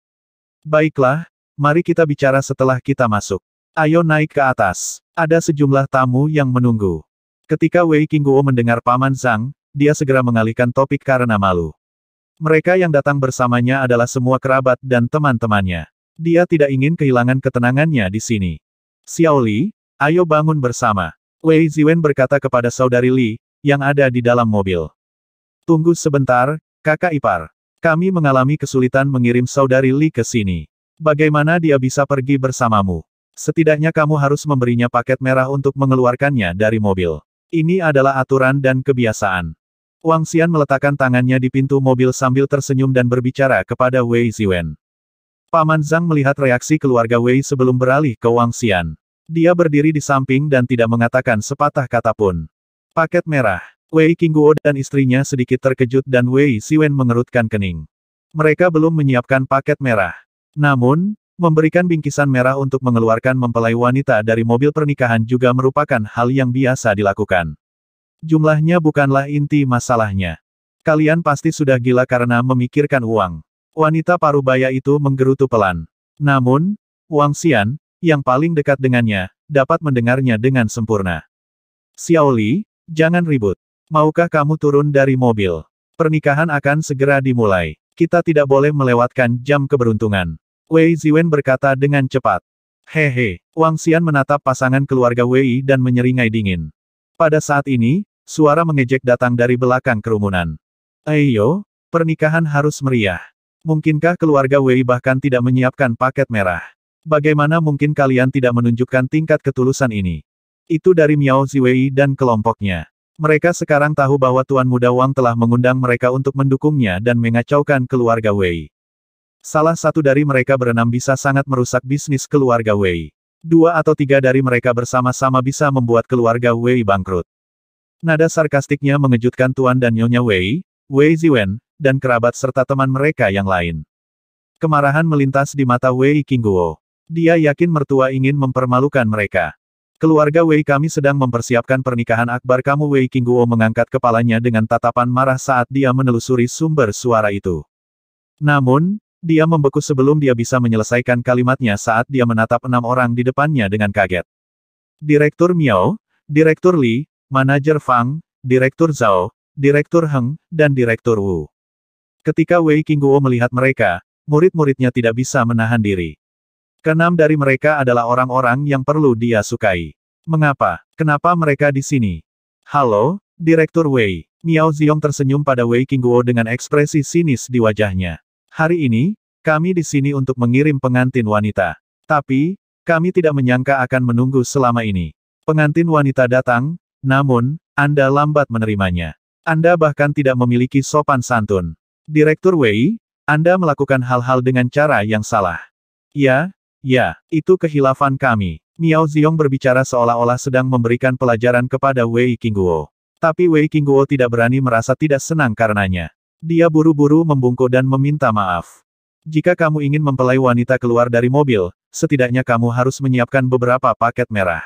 Baiklah, mari kita bicara setelah kita masuk. Ayo naik ke atas. Ada sejumlah tamu yang menunggu. Ketika Wei Qingguo mendengar Paman Zhang, dia segera mengalihkan topik karena malu. Mereka yang datang bersamanya adalah semua kerabat dan teman-temannya. Dia tidak ingin kehilangan ketenangannya di sini. Xiaoli, ayo bangun bersama. Wei Ziwen berkata kepada saudari Li, yang ada di dalam mobil. Tunggu sebentar, kakak ipar. Kami mengalami kesulitan mengirim saudari Li ke sini. Bagaimana dia bisa pergi bersamamu? Setidaknya kamu harus memberinya paket merah untuk mengeluarkannya dari mobil. Ini adalah aturan dan kebiasaan. Wang Xian meletakkan tangannya di pintu mobil sambil tersenyum dan berbicara kepada Wei Ziwen. Paman Zhang melihat reaksi keluarga Wei sebelum beralih ke Wang Xian. Dia berdiri di samping dan tidak mengatakan sepatah kata pun. Paket merah. Wei Qingguo dan istrinya sedikit terkejut dan Wei Siwen mengerutkan kening. Mereka belum menyiapkan paket merah. Namun, Memberikan bingkisan merah untuk mengeluarkan mempelai wanita dari mobil pernikahan juga merupakan hal yang biasa dilakukan. Jumlahnya bukanlah inti masalahnya. Kalian pasti sudah gila karena memikirkan uang. Wanita Parubaya itu menggerutu pelan. Namun, Wang Xian, yang paling dekat dengannya, dapat mendengarnya dengan sempurna. Xiao Li, jangan ribut. Maukah kamu turun dari mobil? Pernikahan akan segera dimulai. Kita tidak boleh melewatkan jam keberuntungan. Wei Ziwen berkata dengan cepat. Hehe, Wang Xian menatap pasangan keluarga Wei dan menyeringai dingin. Pada saat ini, suara mengejek datang dari belakang kerumunan. Ayo, pernikahan harus meriah. Mungkinkah keluarga Wei bahkan tidak menyiapkan paket merah? Bagaimana mungkin kalian tidak menunjukkan tingkat ketulusan ini? Itu dari Miao Ziwei dan kelompoknya. Mereka sekarang tahu bahwa Tuan Muda Wang telah mengundang mereka untuk mendukungnya dan mengacaukan keluarga Wei. Salah satu dari mereka berenam bisa sangat merusak bisnis keluarga Wei. Dua atau tiga dari mereka bersama-sama bisa membuat keluarga Wei bangkrut. Nada sarkastiknya mengejutkan Tuan dan Nyonya Wei, Wei Ziwen, dan kerabat serta teman mereka yang lain. Kemarahan melintas di mata Wei Qingguo. Dia yakin mertua ingin mempermalukan mereka. Keluarga Wei kami sedang mempersiapkan pernikahan akbar kamu Wei Qingguo mengangkat kepalanya dengan tatapan marah saat dia menelusuri sumber suara itu. Namun, dia membeku sebelum dia bisa menyelesaikan kalimatnya saat dia menatap enam orang di depannya dengan kaget. Direktur Miao, Direktur Li, Manajer Fang, Direktur Zhao, Direktur Heng, dan Direktur Wu. Ketika Wei Qingguo melihat mereka, murid-muridnya tidak bisa menahan diri. Keenam dari mereka adalah orang-orang yang perlu dia sukai. Mengapa? Kenapa mereka di sini? Halo, Direktur Wei. Miao Ziyong tersenyum pada Wei Qingguo dengan ekspresi sinis di wajahnya. Hari ini, kami di sini untuk mengirim pengantin wanita. Tapi, kami tidak menyangka akan menunggu selama ini. Pengantin wanita datang, namun, Anda lambat menerimanya. Anda bahkan tidak memiliki sopan santun. Direktur Wei, Anda melakukan hal-hal dengan cara yang salah. Ya, ya, itu kehilafan kami. Miao Ziyong berbicara seolah-olah sedang memberikan pelajaran kepada Wei Qingguo. Tapi Wei Qingguo tidak berani merasa tidak senang karenanya. Dia buru-buru membungkuk dan meminta maaf. Jika kamu ingin mempelai wanita keluar dari mobil, setidaknya kamu harus menyiapkan beberapa paket merah.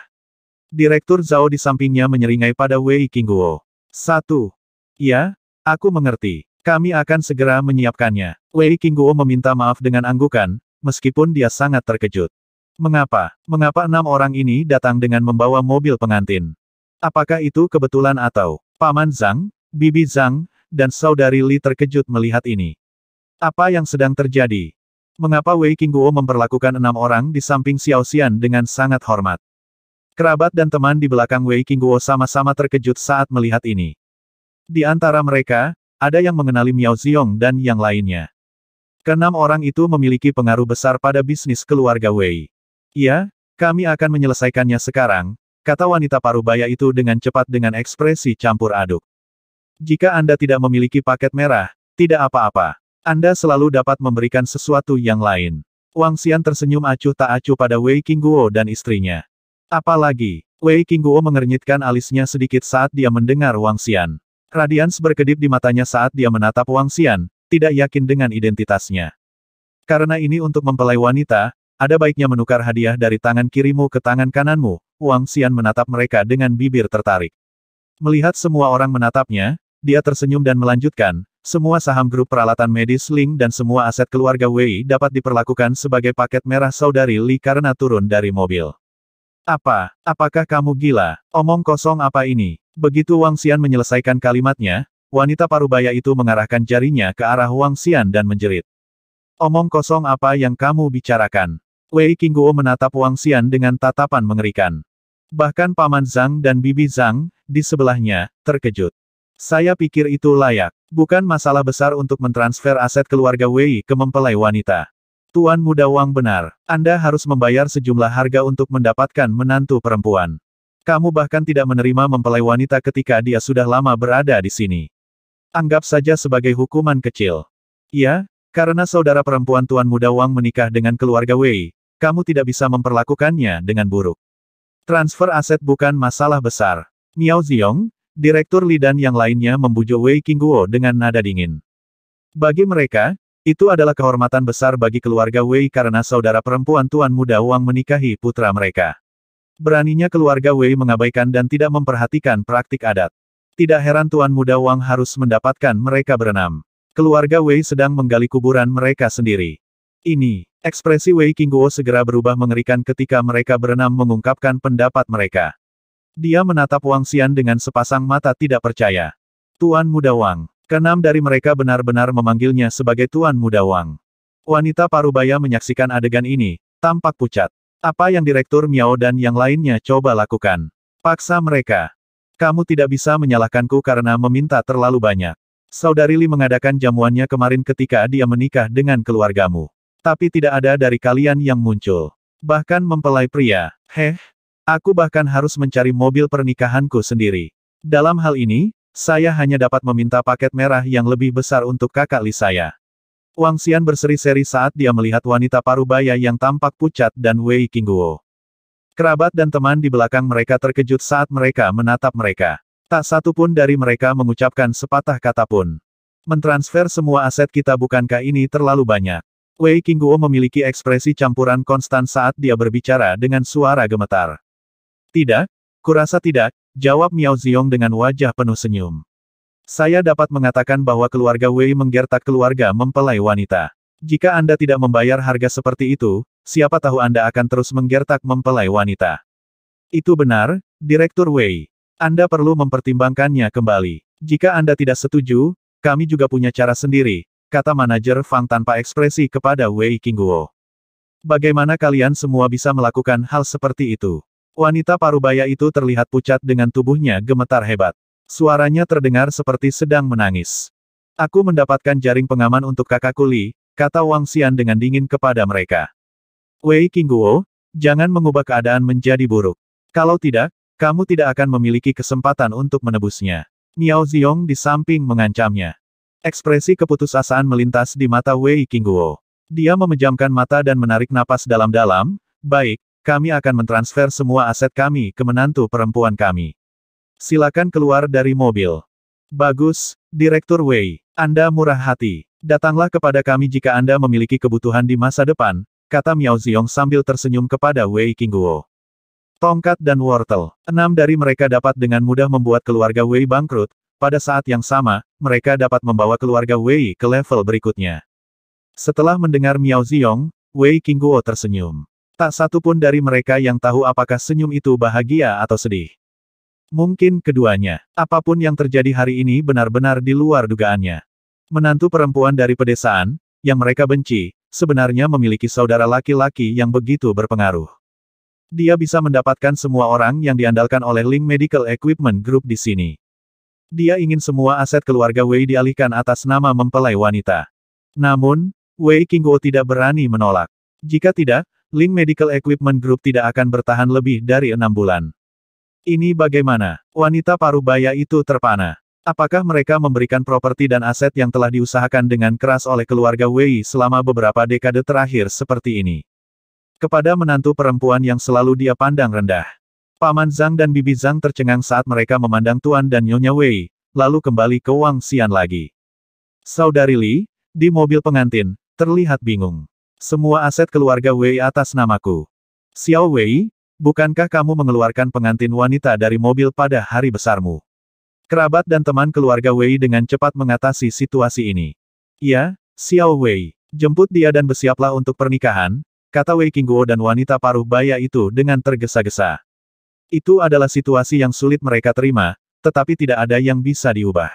Direktur Zhao di sampingnya menyeringai pada Wei Qingguo. Satu. Ya, aku mengerti. Kami akan segera menyiapkannya. Wei Qingguo meminta maaf dengan anggukan, meskipun dia sangat terkejut. Mengapa? Mengapa enam orang ini datang dengan membawa mobil pengantin? Apakah itu kebetulan atau Paman Zhang, Bibi Zhang, dan saudari Li terkejut melihat ini. Apa yang sedang terjadi? Mengapa Wei Qingguo memperlakukan enam orang di samping Xiao Xian dengan sangat hormat? Kerabat dan teman di belakang Wei Qingguo sama-sama terkejut saat melihat ini. Di antara mereka, ada yang mengenali Miao Ziyong dan yang lainnya. Keenam orang itu memiliki pengaruh besar pada bisnis keluarga Wei. Iya, kami akan menyelesaikannya sekarang, kata wanita parubaya itu dengan cepat dengan ekspresi campur aduk. Jika Anda tidak memiliki paket merah, tidak apa-apa. Anda selalu dapat memberikan sesuatu yang lain. Wang Xian tersenyum acuh tak acuh pada Wei Qingguo dan istrinya. Apalagi, Wei Qingguo mengernyitkan alisnya sedikit saat dia mendengar Wang Xian. Radians berkedip di matanya saat dia menatap Wang Xian, tidak yakin dengan identitasnya. Karena ini untuk mempelai wanita, ada baiknya menukar hadiah dari tangan kirimu ke tangan kananmu, Wang Xian menatap mereka dengan bibir tertarik. Melihat semua orang menatapnya, dia tersenyum dan melanjutkan, semua saham grup peralatan medis Ling dan semua aset keluarga Wei dapat diperlakukan sebagai paket merah saudari Li karena turun dari mobil. Apa? Apakah kamu gila? Omong kosong apa ini? Begitu Wang Xian menyelesaikan kalimatnya, wanita parubaya itu mengarahkan jarinya ke arah Wang Xian dan menjerit. Omong kosong apa yang kamu bicarakan? Wei Qingguo menatap Wang Xian dengan tatapan mengerikan. Bahkan Paman Zhang dan Bibi Zhang, di sebelahnya, terkejut. Saya pikir itu layak. Bukan masalah besar untuk mentransfer aset keluarga Wei ke mempelai wanita. Tuan muda Wang benar. Anda harus membayar sejumlah harga untuk mendapatkan menantu perempuan. Kamu bahkan tidak menerima mempelai wanita ketika dia sudah lama berada di sini. Anggap saja sebagai hukuman kecil. Ya, karena saudara perempuan Tuan Muda Wang menikah dengan keluarga Wei, kamu tidak bisa memperlakukannya dengan buruk. Transfer aset bukan masalah besar. Miao Ziyong, Direktur Li dan yang lainnya membujuk Wei Qingguo dengan nada dingin. Bagi mereka, itu adalah kehormatan besar bagi keluarga Wei karena saudara perempuan Tuan Muda Wang menikahi putra mereka. Beraninya keluarga Wei mengabaikan dan tidak memperhatikan praktik adat. Tidak heran Tuan Muda Wang harus mendapatkan mereka berenam. Keluarga Wei sedang menggali kuburan mereka sendiri. Ini, ekspresi Wei Qingguo segera berubah mengerikan ketika mereka berenam mengungkapkan pendapat mereka. Dia menatap Wang Xian dengan sepasang mata tidak percaya. Tuan Muda Wang. Keenam dari mereka benar-benar memanggilnya sebagai Tuan Muda Wang. Wanita parubaya menyaksikan adegan ini, tampak pucat. Apa yang Direktur Miao dan yang lainnya coba lakukan? Paksa mereka. Kamu tidak bisa menyalahkanku karena meminta terlalu banyak. Saudari Li mengadakan jamuannya kemarin ketika dia menikah dengan keluargamu. Tapi tidak ada dari kalian yang muncul. Bahkan mempelai pria. Heh, Aku bahkan harus mencari mobil pernikahanku sendiri. Dalam hal ini, saya hanya dapat meminta paket merah yang lebih besar untuk kakak Li saya. Wang Xian berseri-seri saat dia melihat wanita parubaya yang tampak pucat dan Wei Qingguo. Kerabat dan teman di belakang mereka terkejut saat mereka menatap mereka. Tak satu pun dari mereka mengucapkan sepatah kata pun. Mentransfer semua aset kita bukankah ini terlalu banyak? Wei Qingguo memiliki ekspresi campuran konstan saat dia berbicara dengan suara gemetar. Tidak, kurasa tidak, jawab Miao Ziyong dengan wajah penuh senyum. Saya dapat mengatakan bahwa keluarga Wei menggertak keluarga mempelai wanita. Jika Anda tidak membayar harga seperti itu, siapa tahu Anda akan terus menggertak mempelai wanita. Itu benar, Direktur Wei. Anda perlu mempertimbangkannya kembali. Jika Anda tidak setuju, kami juga punya cara sendiri, kata manajer Fang tanpa ekspresi kepada Wei Qingguo. Bagaimana kalian semua bisa melakukan hal seperti itu? Wanita parubaya itu terlihat pucat dengan tubuhnya gemetar hebat. Suaranya terdengar seperti sedang menangis. Aku mendapatkan jaring pengaman untuk kakak kuli, kata Wang Xian dengan dingin kepada mereka. Wei Qingguo, jangan mengubah keadaan menjadi buruk. Kalau tidak, kamu tidak akan memiliki kesempatan untuk menebusnya. Miao Ziyong di samping mengancamnya. Ekspresi keputusasaan melintas di mata Wei Qingguo. Dia memejamkan mata dan menarik napas dalam-dalam, baik, kami akan mentransfer semua aset kami ke menantu perempuan kami. Silakan keluar dari mobil. Bagus, Direktur Wei. Anda murah hati. Datanglah kepada kami jika Anda memiliki kebutuhan di masa depan, kata Miao Ziyong sambil tersenyum kepada Wei Qingguo. Tongkat dan wortel. Enam dari mereka dapat dengan mudah membuat keluarga Wei bangkrut, pada saat yang sama, mereka dapat membawa keluarga Wei ke level berikutnya. Setelah mendengar Miao Ziyong, Wei Qingguo tersenyum. Tak satu pun dari mereka yang tahu apakah senyum itu bahagia atau sedih. Mungkin keduanya. Apapun yang terjadi hari ini benar-benar di luar dugaannya. Menantu perempuan dari pedesaan, yang mereka benci, sebenarnya memiliki saudara laki-laki yang begitu berpengaruh. Dia bisa mendapatkan semua orang yang diandalkan oleh Link Medical Equipment Group di sini. Dia ingin semua aset keluarga Wei dialihkan atas nama mempelai wanita. Namun, Wei Qingguo tidak berani menolak. Jika tidak, Link Medical Equipment Group tidak akan bertahan lebih dari enam bulan. Ini bagaimana? Wanita paruh baya itu terpana. Apakah mereka memberikan properti dan aset yang telah diusahakan dengan keras oleh keluarga Wei selama beberapa dekade terakhir seperti ini? Kepada menantu perempuan yang selalu dia pandang rendah. Paman Zhang dan Bibi Zhang tercengang saat mereka memandang Tuan dan Nyonya Wei, lalu kembali ke Wang Xian lagi. Saudari Li, di mobil pengantin, terlihat bingung. Semua aset keluarga Wei atas namaku. Xiao Wei, bukankah kamu mengeluarkan pengantin wanita dari mobil pada hari besarmu? Kerabat dan teman keluarga Wei dengan cepat mengatasi situasi ini. Ya, Xiao Wei, jemput dia dan bersiaplah untuk pernikahan, kata Wei Qingguo dan wanita paruh baya itu dengan tergesa-gesa. Itu adalah situasi yang sulit mereka terima, tetapi tidak ada yang bisa diubah.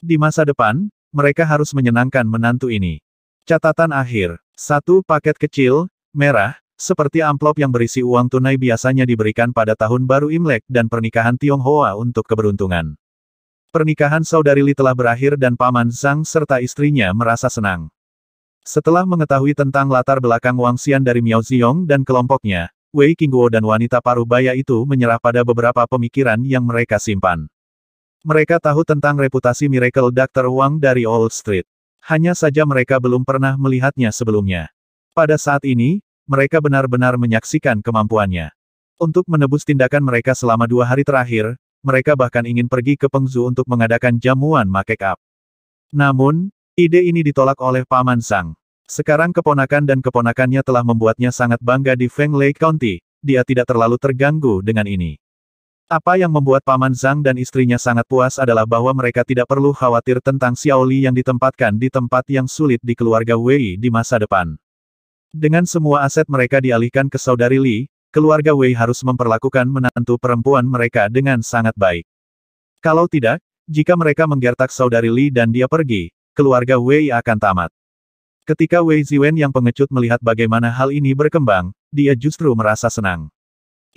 Di masa depan, mereka harus menyenangkan menantu ini. Catatan akhir satu paket kecil, merah, seperti amplop yang berisi uang tunai biasanya diberikan pada tahun baru Imlek dan pernikahan Tionghoa untuk keberuntungan. Pernikahan saudari Li telah berakhir dan paman Zhang serta istrinya merasa senang. Setelah mengetahui tentang latar belakang Wang Xian dari Miao Ziyong dan kelompoknya, Wei Qingguo dan wanita paruh baya itu menyerah pada beberapa pemikiran yang mereka simpan. Mereka tahu tentang reputasi Miracle Dr. Wang dari Old Street. Hanya saja mereka belum pernah melihatnya sebelumnya. Pada saat ini, mereka benar-benar menyaksikan kemampuannya. Untuk menebus tindakan mereka selama dua hari terakhir, mereka bahkan ingin pergi ke Pengzu untuk mengadakan jamuan make up. Namun, ide ini ditolak oleh Paman Sang. Sekarang keponakan dan keponakannya telah membuatnya sangat bangga di Feng Lei County, dia tidak terlalu terganggu dengan ini. Apa yang membuat Paman Zhang dan istrinya sangat puas adalah bahwa mereka tidak perlu khawatir tentang Xiaoli yang ditempatkan di tempat yang sulit di keluarga Wei di masa depan. Dengan semua aset mereka dialihkan ke saudari Li, keluarga Wei harus memperlakukan menantu perempuan mereka dengan sangat baik. Kalau tidak, jika mereka menggertak saudari Li dan dia pergi, keluarga Wei akan tamat. Ketika Wei Ziwen yang pengecut melihat bagaimana hal ini berkembang, dia justru merasa senang.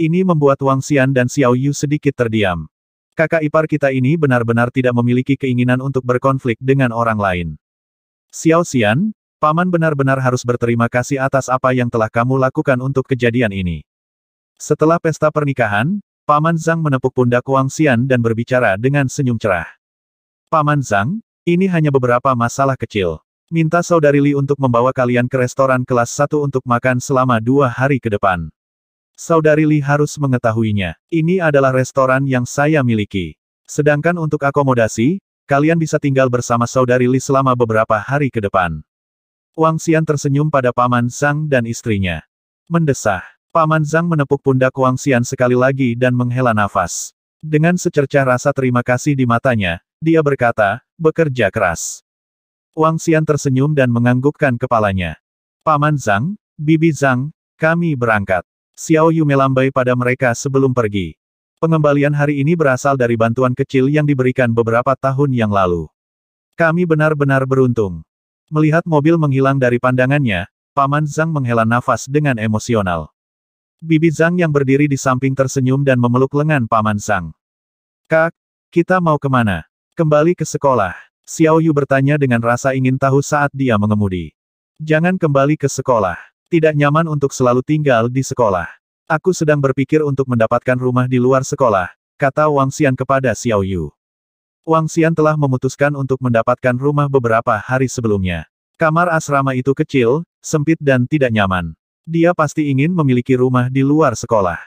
Ini membuat Wang Xian dan Xiao Yu sedikit terdiam. Kakak ipar kita ini benar-benar tidak memiliki keinginan untuk berkonflik dengan orang lain. Xiao Xian, Paman benar-benar harus berterima kasih atas apa yang telah kamu lakukan untuk kejadian ini. Setelah pesta pernikahan, Paman Zhang menepuk pundak Wang Xian dan berbicara dengan senyum cerah. Paman Zhang, ini hanya beberapa masalah kecil. Minta saudari Li untuk membawa kalian ke restoran kelas 1 untuk makan selama dua hari ke depan. Saudari Li harus mengetahuinya. Ini adalah restoran yang saya miliki. Sedangkan untuk akomodasi, kalian bisa tinggal bersama Saudari Li selama beberapa hari ke depan. Wang Xian tersenyum pada Paman Zhang dan istrinya. Mendesah. Paman Zhang menepuk pundak Wang Xian sekali lagi dan menghela nafas. Dengan secercah rasa terima kasih di matanya, dia berkata, bekerja keras. Wang Xian tersenyum dan menganggukkan kepalanya. Paman Zhang, Bibi Zhang, kami berangkat. Xiao Yu melambai pada mereka sebelum pergi. Pengembalian hari ini berasal dari bantuan kecil yang diberikan beberapa tahun yang lalu. Kami benar-benar beruntung. Melihat mobil menghilang dari pandangannya, Paman Zhang menghela nafas dengan emosional. Bibi Zhang yang berdiri di samping tersenyum dan memeluk lengan Paman Zhang. Kak, kita mau kemana? Kembali ke sekolah. Xiao Yu bertanya dengan rasa ingin tahu saat dia mengemudi. Jangan kembali ke sekolah. Tidak nyaman untuk selalu tinggal di sekolah. Aku sedang berpikir untuk mendapatkan rumah di luar sekolah, kata Wang Xian kepada Xiao Yu. Wang Xian telah memutuskan untuk mendapatkan rumah beberapa hari sebelumnya. Kamar asrama itu kecil, sempit dan tidak nyaman. Dia pasti ingin memiliki rumah di luar sekolah.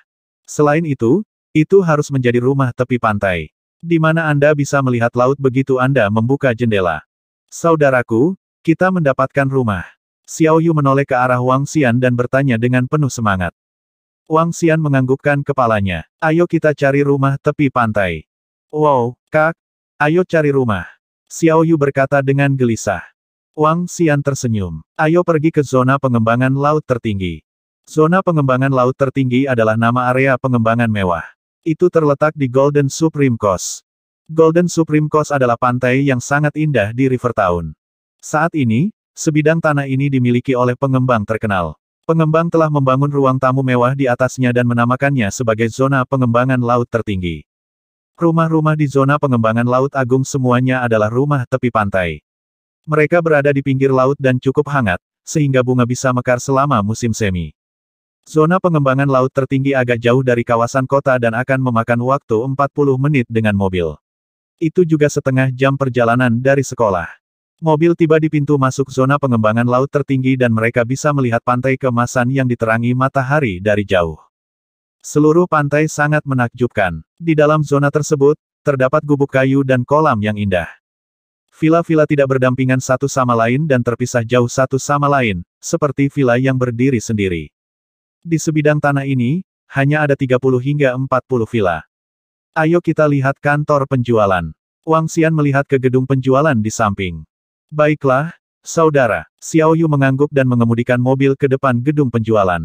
Selain itu, itu harus menjadi rumah tepi pantai. Di mana Anda bisa melihat laut begitu Anda membuka jendela. Saudaraku, kita mendapatkan rumah. Xiao Yu menoleh ke arah Wang Xian dan bertanya dengan penuh semangat. Wang Xian menganggukkan kepalanya. Ayo kita cari rumah tepi pantai. Wow, kak, ayo cari rumah. Xiao Yu berkata dengan gelisah. Wang Xian tersenyum. Ayo pergi ke zona pengembangan laut tertinggi. Zona pengembangan laut tertinggi adalah nama area pengembangan mewah. Itu terletak di Golden Supreme Coast. Golden Supreme Coast adalah pantai yang sangat indah di River Town. Saat ini, Sebidang tanah ini dimiliki oleh pengembang terkenal. Pengembang telah membangun ruang tamu mewah di atasnya dan menamakannya sebagai zona pengembangan laut tertinggi. Rumah-rumah di zona pengembangan laut agung semuanya adalah rumah tepi pantai. Mereka berada di pinggir laut dan cukup hangat, sehingga bunga bisa mekar selama musim semi. Zona pengembangan laut tertinggi agak jauh dari kawasan kota dan akan memakan waktu 40 menit dengan mobil. Itu juga setengah jam perjalanan dari sekolah. Mobil tiba di pintu masuk zona pengembangan laut tertinggi dan mereka bisa melihat pantai kemasan yang diterangi matahari dari jauh. Seluruh pantai sangat menakjubkan. Di dalam zona tersebut, terdapat gubuk kayu dan kolam yang indah. Vila-vila tidak berdampingan satu sama lain dan terpisah jauh satu sama lain, seperti villa yang berdiri sendiri. Di sebidang tanah ini, hanya ada 30 hingga 40 villa. Ayo kita lihat kantor penjualan. Wang Xian melihat ke gedung penjualan di samping. Baiklah, saudara. Xiao Yu mengangguk dan mengemudikan mobil ke depan gedung penjualan.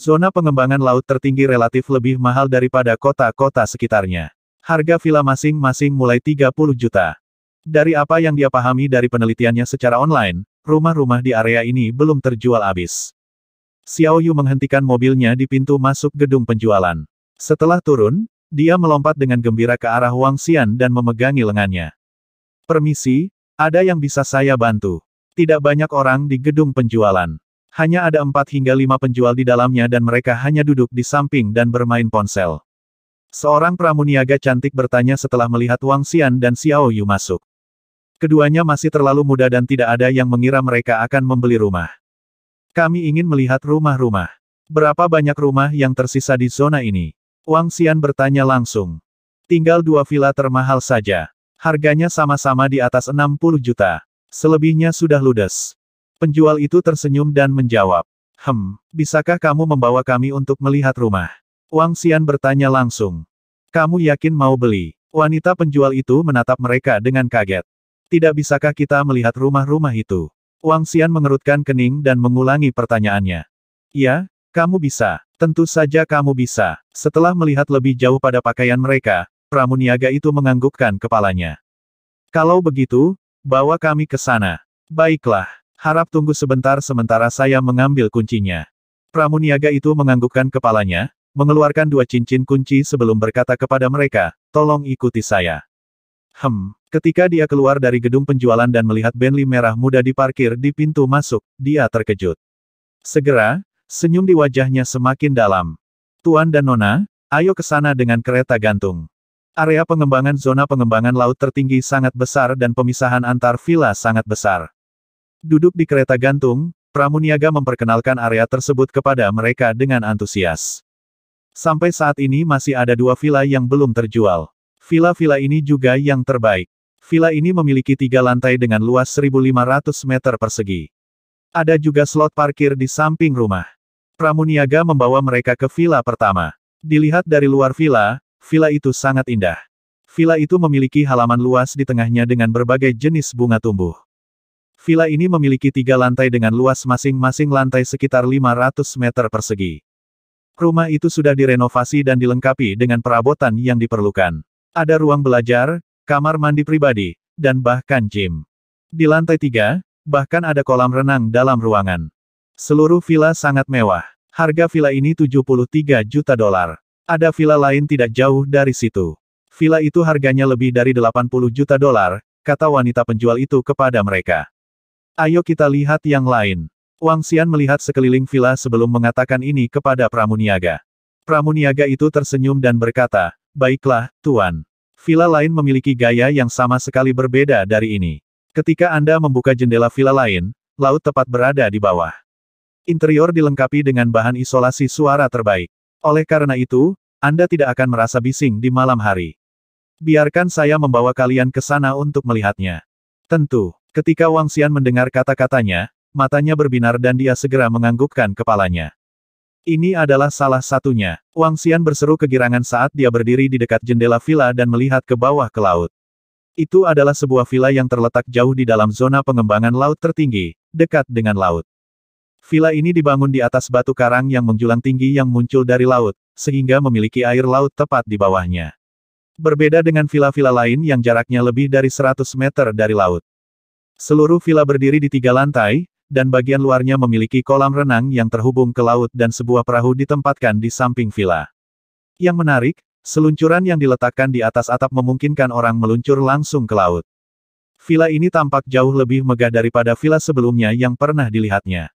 Zona pengembangan laut tertinggi relatif lebih mahal daripada kota-kota sekitarnya. Harga villa masing-masing mulai 30 juta. Dari apa yang dia pahami dari penelitiannya secara online, rumah-rumah di area ini belum terjual habis. Xiao Yu menghentikan mobilnya di pintu masuk gedung penjualan. Setelah turun, dia melompat dengan gembira ke arah Wang Xian dan memegangi lengannya. Permisi, ada yang bisa saya bantu? Tidak banyak orang di gedung penjualan. Hanya ada empat hingga lima penjual di dalamnya dan mereka hanya duduk di samping dan bermain ponsel. Seorang pramuniaga cantik bertanya setelah melihat Wang Xian dan Xiao Yu masuk. Keduanya masih terlalu muda dan tidak ada yang mengira mereka akan membeli rumah. Kami ingin melihat rumah-rumah. Berapa banyak rumah yang tersisa di zona ini? Wang Xian bertanya langsung. Tinggal dua villa termahal saja. Harganya sama-sama di atas 60 juta. Selebihnya sudah ludes. Penjual itu tersenyum dan menjawab. Hem, bisakah kamu membawa kami untuk melihat rumah? Wang Xian bertanya langsung. Kamu yakin mau beli? Wanita penjual itu menatap mereka dengan kaget. Tidak bisakah kita melihat rumah-rumah itu? Wang Xian mengerutkan kening dan mengulangi pertanyaannya. Ya, kamu bisa. Tentu saja kamu bisa. Setelah melihat lebih jauh pada pakaian mereka, Pramuniaga itu menganggukkan kepalanya. Kalau begitu, bawa kami ke sana. Baiklah, harap tunggu sebentar sementara saya mengambil kuncinya. Pramuniaga itu menganggukkan kepalanya, mengeluarkan dua cincin kunci sebelum berkata kepada mereka, tolong ikuti saya. Hem, ketika dia keluar dari gedung penjualan dan melihat Bentley merah muda diparkir di pintu masuk, dia terkejut. Segera, senyum di wajahnya semakin dalam. Tuan dan Nona, ayo ke sana dengan kereta gantung. Area pengembangan zona pengembangan laut tertinggi sangat besar dan pemisahan antar villa sangat besar. Duduk di kereta gantung, Pramuniaga memperkenalkan area tersebut kepada mereka dengan antusias. Sampai saat ini masih ada dua villa yang belum terjual. Villa-villa ini juga yang terbaik. Villa ini memiliki tiga lantai dengan luas 1.500 meter persegi. Ada juga slot parkir di samping rumah. Pramuniaga membawa mereka ke villa pertama. Dilihat dari luar villa, Villa itu sangat indah. Villa itu memiliki halaman luas di tengahnya dengan berbagai jenis bunga tumbuh. Villa ini memiliki tiga lantai dengan luas masing-masing lantai sekitar 500 meter persegi. Rumah itu sudah direnovasi dan dilengkapi dengan perabotan yang diperlukan. Ada ruang belajar, kamar mandi pribadi, dan bahkan gym. Di lantai tiga, bahkan ada kolam renang dalam ruangan. Seluruh villa sangat mewah. Harga villa ini 73 juta dolar. Ada villa lain tidak jauh dari situ. Villa itu harganya lebih dari 80 juta dolar, kata wanita penjual itu kepada mereka. Ayo kita lihat yang lain. Wang Xian melihat sekeliling villa sebelum mengatakan ini kepada Pramuniaga. Pramuniaga itu tersenyum dan berkata, Baiklah, Tuan. Villa lain memiliki gaya yang sama sekali berbeda dari ini. Ketika Anda membuka jendela villa lain, laut tepat berada di bawah. Interior dilengkapi dengan bahan isolasi suara terbaik. Oleh karena itu, Anda tidak akan merasa bising di malam hari. Biarkan saya membawa kalian ke sana untuk melihatnya. Tentu, ketika Wang Xian mendengar kata-katanya, matanya berbinar dan dia segera menganggukkan kepalanya. Ini adalah salah satunya. Wang Xian berseru kegirangan saat dia berdiri di dekat jendela villa dan melihat ke bawah ke laut. Itu adalah sebuah villa yang terletak jauh di dalam zona pengembangan laut tertinggi, dekat dengan laut. Villa ini dibangun di atas batu karang yang menjulang tinggi yang muncul dari laut, sehingga memiliki air laut tepat di bawahnya. Berbeda dengan villa-villa lain yang jaraknya lebih dari 100 meter dari laut. Seluruh villa berdiri di tiga lantai, dan bagian luarnya memiliki kolam renang yang terhubung ke laut dan sebuah perahu ditempatkan di samping villa. Yang menarik, seluncuran yang diletakkan di atas atap memungkinkan orang meluncur langsung ke laut. Villa ini tampak jauh lebih megah daripada villa sebelumnya yang pernah dilihatnya.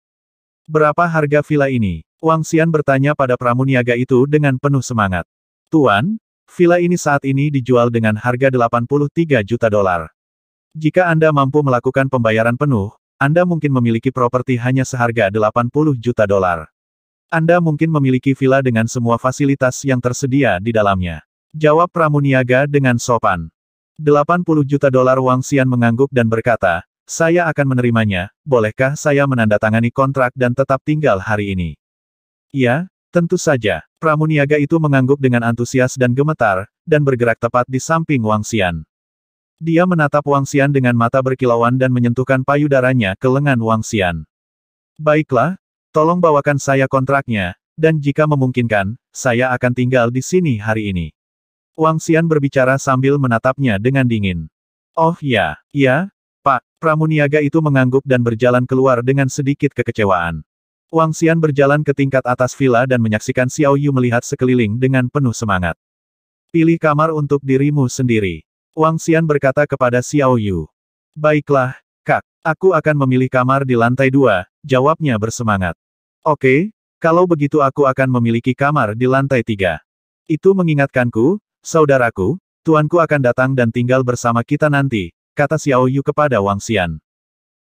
Berapa harga villa ini? Wang Xian bertanya pada pramuniaga itu dengan penuh semangat. Tuan, villa ini saat ini dijual dengan harga 83 juta dolar. Jika Anda mampu melakukan pembayaran penuh, Anda mungkin memiliki properti hanya seharga 80 juta dolar. Anda mungkin memiliki villa dengan semua fasilitas yang tersedia di dalamnya. Jawab pramuniaga dengan sopan. 80 juta dolar Wang Xian mengangguk dan berkata, saya akan menerimanya, bolehkah saya menandatangani kontrak dan tetap tinggal hari ini? Ya, tentu saja. Pramuniaga itu mengangguk dengan antusias dan gemetar, dan bergerak tepat di samping Wang Xian. Dia menatap Wang Xian dengan mata berkilauan dan menyentuhkan payudaranya ke lengan Wang Xian. Baiklah, tolong bawakan saya kontraknya, dan jika memungkinkan, saya akan tinggal di sini hari ini. Wang Xian berbicara sambil menatapnya dengan dingin. Oh ya, ya, Pramuniaga itu mengangguk dan berjalan keluar dengan sedikit kekecewaan. Wang Xian berjalan ke tingkat atas villa dan menyaksikan Xiao Yu melihat sekeliling dengan penuh semangat. Pilih kamar untuk dirimu sendiri. Wang Xian berkata kepada Xiao Yu. Baiklah, Kak, aku akan memilih kamar di lantai dua, jawabnya bersemangat. Oke, kalau begitu aku akan memiliki kamar di lantai tiga. Itu mengingatkanku, saudaraku, tuanku akan datang dan tinggal bersama kita nanti, kata Xiao Yu kepada Wang Xian.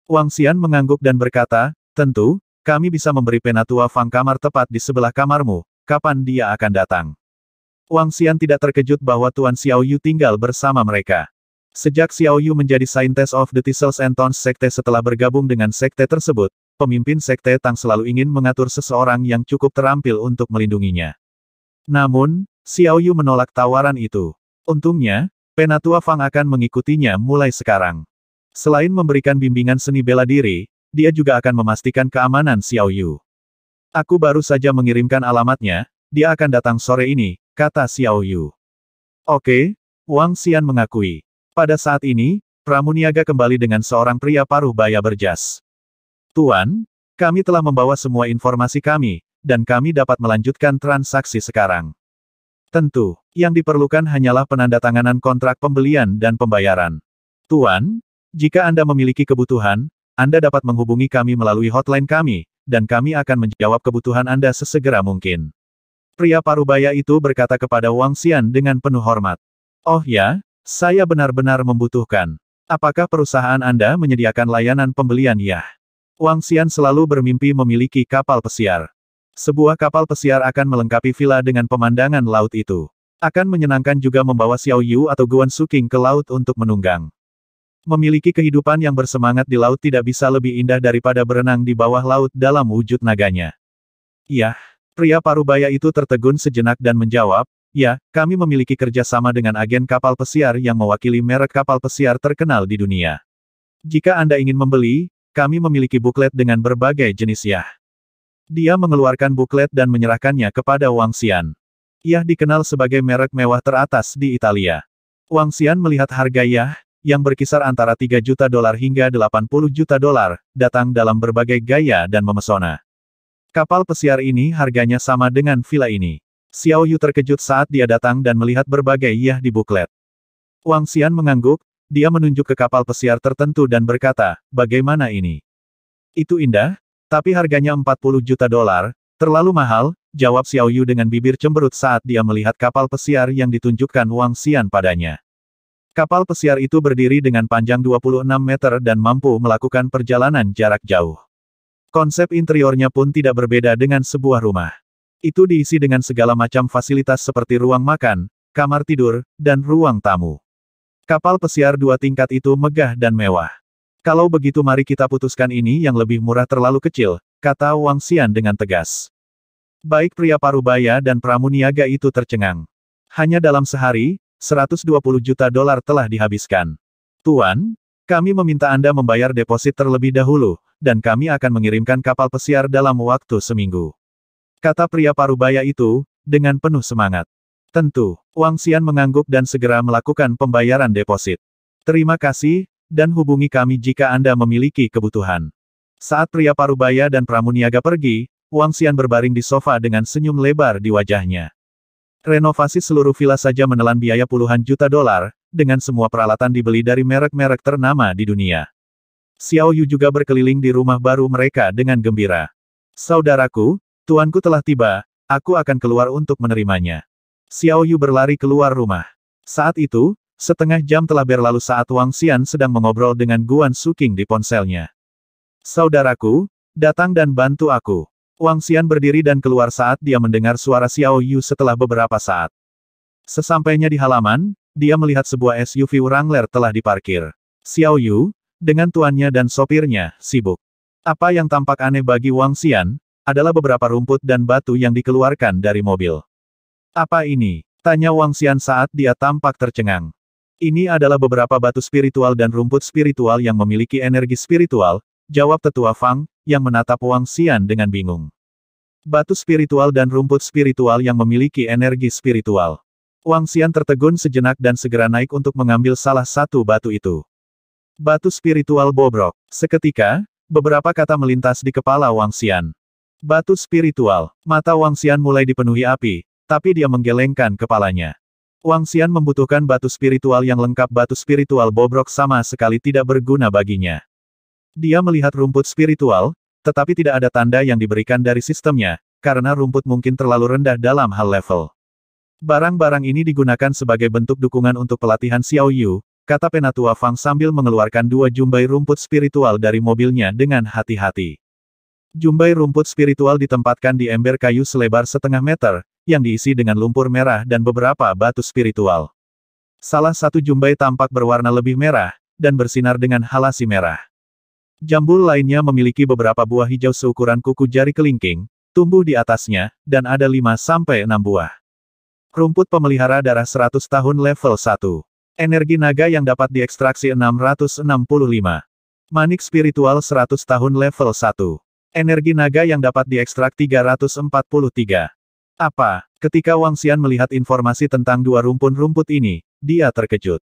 Wang Xian mengangguk dan berkata, tentu, kami bisa memberi penatua Fang kamar tepat di sebelah kamarmu, kapan dia akan datang. Wang Xian tidak terkejut bahwa Tuan Xiao Yu tinggal bersama mereka. Sejak Xiao Yu menjadi Scientist of the Tissels and Tons Sekte setelah bergabung dengan sekte tersebut, pemimpin sekte Tang selalu ingin mengatur seseorang yang cukup terampil untuk melindunginya. Namun, Xiao Yu menolak tawaran itu. Untungnya, Penatua Fang akan mengikutinya mulai sekarang. Selain memberikan bimbingan seni bela diri, dia juga akan memastikan keamanan Xiao Yu. Aku baru saja mengirimkan alamatnya, dia akan datang sore ini, kata Xiao Yu. Oke, Wang Xian mengakui. Pada saat ini, Pramuniaga kembali dengan seorang pria paruh baya berjas. Tuan, kami telah membawa semua informasi kami, dan kami dapat melanjutkan transaksi sekarang. Tentu. Yang diperlukan hanyalah penandatanganan kontrak pembelian dan pembayaran. Tuan, jika Anda memiliki kebutuhan, Anda dapat menghubungi kami melalui hotline kami, dan kami akan menjawab kebutuhan Anda sesegera mungkin. Pria parubaya itu berkata kepada Wang Xian dengan penuh hormat. Oh ya, saya benar-benar membutuhkan. Apakah perusahaan Anda menyediakan layanan pembelian ya? Wang Xian selalu bermimpi memiliki kapal pesiar. Sebuah kapal pesiar akan melengkapi villa dengan pemandangan laut itu. Akan menyenangkan juga membawa Xiao Yu atau Guan Suking ke laut untuk menunggang. Memiliki kehidupan yang bersemangat di laut tidak bisa lebih indah daripada berenang di bawah laut dalam wujud naganya. Yah, pria parubaya itu tertegun sejenak dan menjawab, Ya, kami memiliki kerjasama dengan agen kapal pesiar yang mewakili merek kapal pesiar terkenal di dunia. Jika Anda ingin membeli, kami memiliki buklet dengan berbagai jenis Ya. Dia mengeluarkan buklet dan menyerahkannya kepada Wang Xian. Yah dikenal sebagai merek mewah teratas di Italia. Wang Xian melihat harga Yah, yang berkisar antara 3 juta dolar hingga 80 juta dolar, datang dalam berbagai gaya dan memesona. Kapal pesiar ini harganya sama dengan villa ini. Xiao Yu terkejut saat dia datang dan melihat berbagai Yah di buklet. Wang Xian mengangguk, dia menunjuk ke kapal pesiar tertentu dan berkata, bagaimana ini? Itu indah, tapi harganya 40 juta dolar, terlalu mahal, jawab Xiao Yu dengan bibir cemberut saat dia melihat kapal pesiar yang ditunjukkan Wang Xian padanya. Kapal pesiar itu berdiri dengan panjang 26 meter dan mampu melakukan perjalanan jarak jauh. Konsep interiornya pun tidak berbeda dengan sebuah rumah. Itu diisi dengan segala macam fasilitas seperti ruang makan, kamar tidur, dan ruang tamu. Kapal pesiar dua tingkat itu megah dan mewah. Kalau begitu mari kita putuskan ini yang lebih murah terlalu kecil, kata Wang Xian dengan tegas. Baik pria parubaya dan pramuniaga itu tercengang. Hanya dalam sehari, 120 juta dolar telah dihabiskan. Tuan, kami meminta Anda membayar deposit terlebih dahulu, dan kami akan mengirimkan kapal pesiar dalam waktu seminggu. Kata pria parubaya itu, dengan penuh semangat. Tentu, Wang Xian mengangguk dan segera melakukan pembayaran deposit. Terima kasih, dan hubungi kami jika Anda memiliki kebutuhan. Saat pria parubaya dan pramuniaga pergi, Wang Xian berbaring di sofa dengan senyum lebar di wajahnya. Renovasi seluruh villa saja menelan biaya puluhan juta dolar, dengan semua peralatan dibeli dari merek-merek ternama di dunia. Xiao Yu juga berkeliling di rumah baru mereka dengan gembira. Saudaraku, tuanku telah tiba, aku akan keluar untuk menerimanya. Xiao Yu berlari keluar rumah. Saat itu, setengah jam telah berlalu saat Wang Xian sedang mengobrol dengan Guan Suking di ponselnya. Saudaraku, datang dan bantu aku. Wang Xian berdiri dan keluar saat dia mendengar suara Xiao Yu setelah beberapa saat. Sesampainya di halaman, dia melihat sebuah SUV Wrangler telah diparkir. Xiao Yu, dengan tuannya dan sopirnya, sibuk. Apa yang tampak aneh bagi Wang Xian, adalah beberapa rumput dan batu yang dikeluarkan dari mobil. Apa ini? Tanya Wang Xian saat dia tampak tercengang. Ini adalah beberapa batu spiritual dan rumput spiritual yang memiliki energi spiritual, jawab tetua Fang, yang menatap Wang Xian dengan bingung. Batu spiritual dan rumput spiritual yang memiliki energi spiritual. Wang Xian tertegun sejenak dan segera naik untuk mengambil salah satu batu itu. Batu spiritual bobrok. Seketika, beberapa kata melintas di kepala Wang Xian. Batu spiritual. Mata Wang Xian mulai dipenuhi api, tapi dia menggelengkan kepalanya. Wang Xian membutuhkan batu spiritual yang lengkap batu spiritual bobrok sama sekali tidak berguna baginya. Dia melihat rumput spiritual, tetapi tidak ada tanda yang diberikan dari sistemnya, karena rumput mungkin terlalu rendah dalam hal level. Barang-barang ini digunakan sebagai bentuk dukungan untuk pelatihan Xiao Yu, kata Penatua Fang sambil mengeluarkan dua jumbai rumput spiritual dari mobilnya dengan hati-hati. Jumbai rumput spiritual ditempatkan di ember kayu selebar setengah meter, yang diisi dengan lumpur merah dan beberapa batu spiritual. Salah satu jumbai tampak berwarna lebih merah, dan bersinar dengan halasi merah. Jambul lainnya memiliki beberapa buah hijau seukuran kuku jari kelingking, tumbuh di atasnya, dan ada 5-6 buah. Rumput pemelihara darah 100 tahun level 1. Energi naga yang dapat diekstraksi 665. Manik spiritual 100 tahun level 1. Energi naga yang dapat diekstrak 343. Apa? Ketika Wang Xian melihat informasi tentang dua rumpun rumput ini, dia terkejut.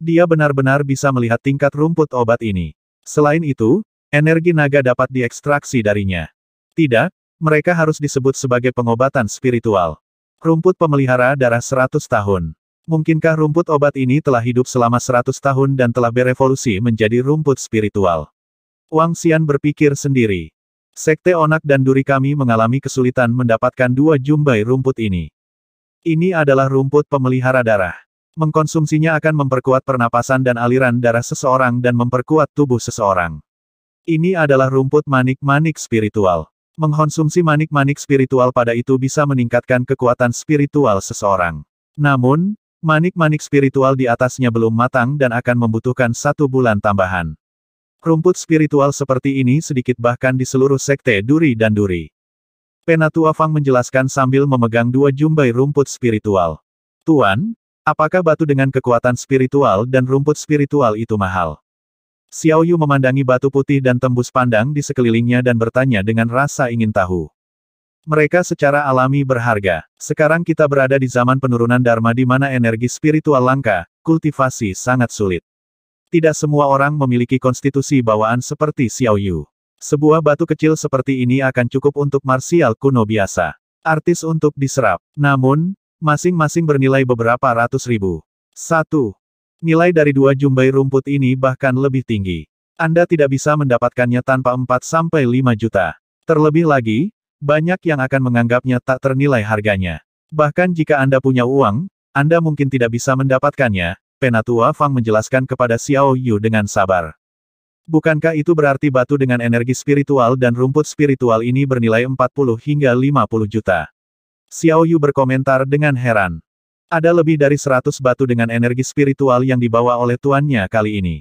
Dia benar-benar bisa melihat tingkat rumput obat ini. Selain itu, energi naga dapat diekstraksi darinya. Tidak, mereka harus disebut sebagai pengobatan spiritual. Rumput pemelihara darah 100 tahun. Mungkinkah rumput obat ini telah hidup selama 100 tahun dan telah berevolusi menjadi rumput spiritual? Wang Xian berpikir sendiri. Sekte Onak dan Duri kami mengalami kesulitan mendapatkan dua jumbai rumput ini. Ini adalah rumput pemelihara darah. Mengkonsumsinya akan memperkuat pernapasan dan aliran darah seseorang dan memperkuat tubuh seseorang. Ini adalah rumput manik-manik spiritual. Mengkonsumsi manik-manik spiritual pada itu bisa meningkatkan kekuatan spiritual seseorang. Namun, manik-manik spiritual di atasnya belum matang dan akan membutuhkan satu bulan tambahan. Rumput spiritual seperti ini sedikit bahkan di seluruh sekte duri dan duri. Penatua Fang menjelaskan sambil memegang dua jumbai rumput spiritual. Tuan, Apakah batu dengan kekuatan spiritual dan rumput spiritual itu mahal? Xiao Yu memandangi batu putih dan tembus pandang di sekelilingnya dan bertanya dengan rasa ingin tahu. Mereka secara alami berharga. Sekarang kita berada di zaman penurunan Dharma di mana energi spiritual langka, kultivasi sangat sulit. Tidak semua orang memiliki konstitusi bawaan seperti Xiao Yu. Sebuah batu kecil seperti ini akan cukup untuk martial kuno biasa. Artis untuk diserap. Namun, Masing-masing bernilai beberapa ratus ribu. Satu Nilai dari dua jumbai rumput ini bahkan lebih tinggi. Anda tidak bisa mendapatkannya tanpa 4-5 juta. Terlebih lagi, banyak yang akan menganggapnya tak ternilai harganya. Bahkan jika Anda punya uang, Anda mungkin tidak bisa mendapatkannya, Penatua Fang menjelaskan kepada Xiao Yu dengan sabar. Bukankah itu berarti batu dengan energi spiritual dan rumput spiritual ini bernilai 40 hingga 50 juta? Xiao Yu berkomentar dengan heran. Ada lebih dari seratus batu dengan energi spiritual yang dibawa oleh tuannya kali ini.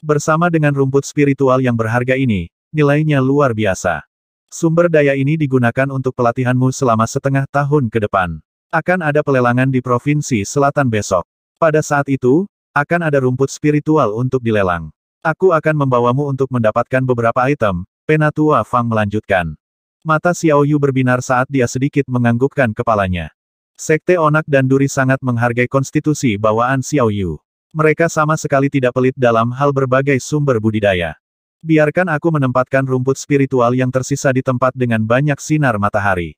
Bersama dengan rumput spiritual yang berharga ini, nilainya luar biasa. Sumber daya ini digunakan untuk pelatihanmu selama setengah tahun ke depan. Akan ada pelelangan di Provinsi Selatan besok. Pada saat itu, akan ada rumput spiritual untuk dilelang. Aku akan membawamu untuk mendapatkan beberapa item, Penatua Fang melanjutkan. Mata Xiao Yu berbinar saat dia sedikit menganggukkan kepalanya. Sekte Onak dan Duri sangat menghargai konstitusi bawaan Xiao Yu. Mereka sama sekali tidak pelit dalam hal berbagai sumber budidaya. Biarkan aku menempatkan rumput spiritual yang tersisa di tempat dengan banyak sinar matahari.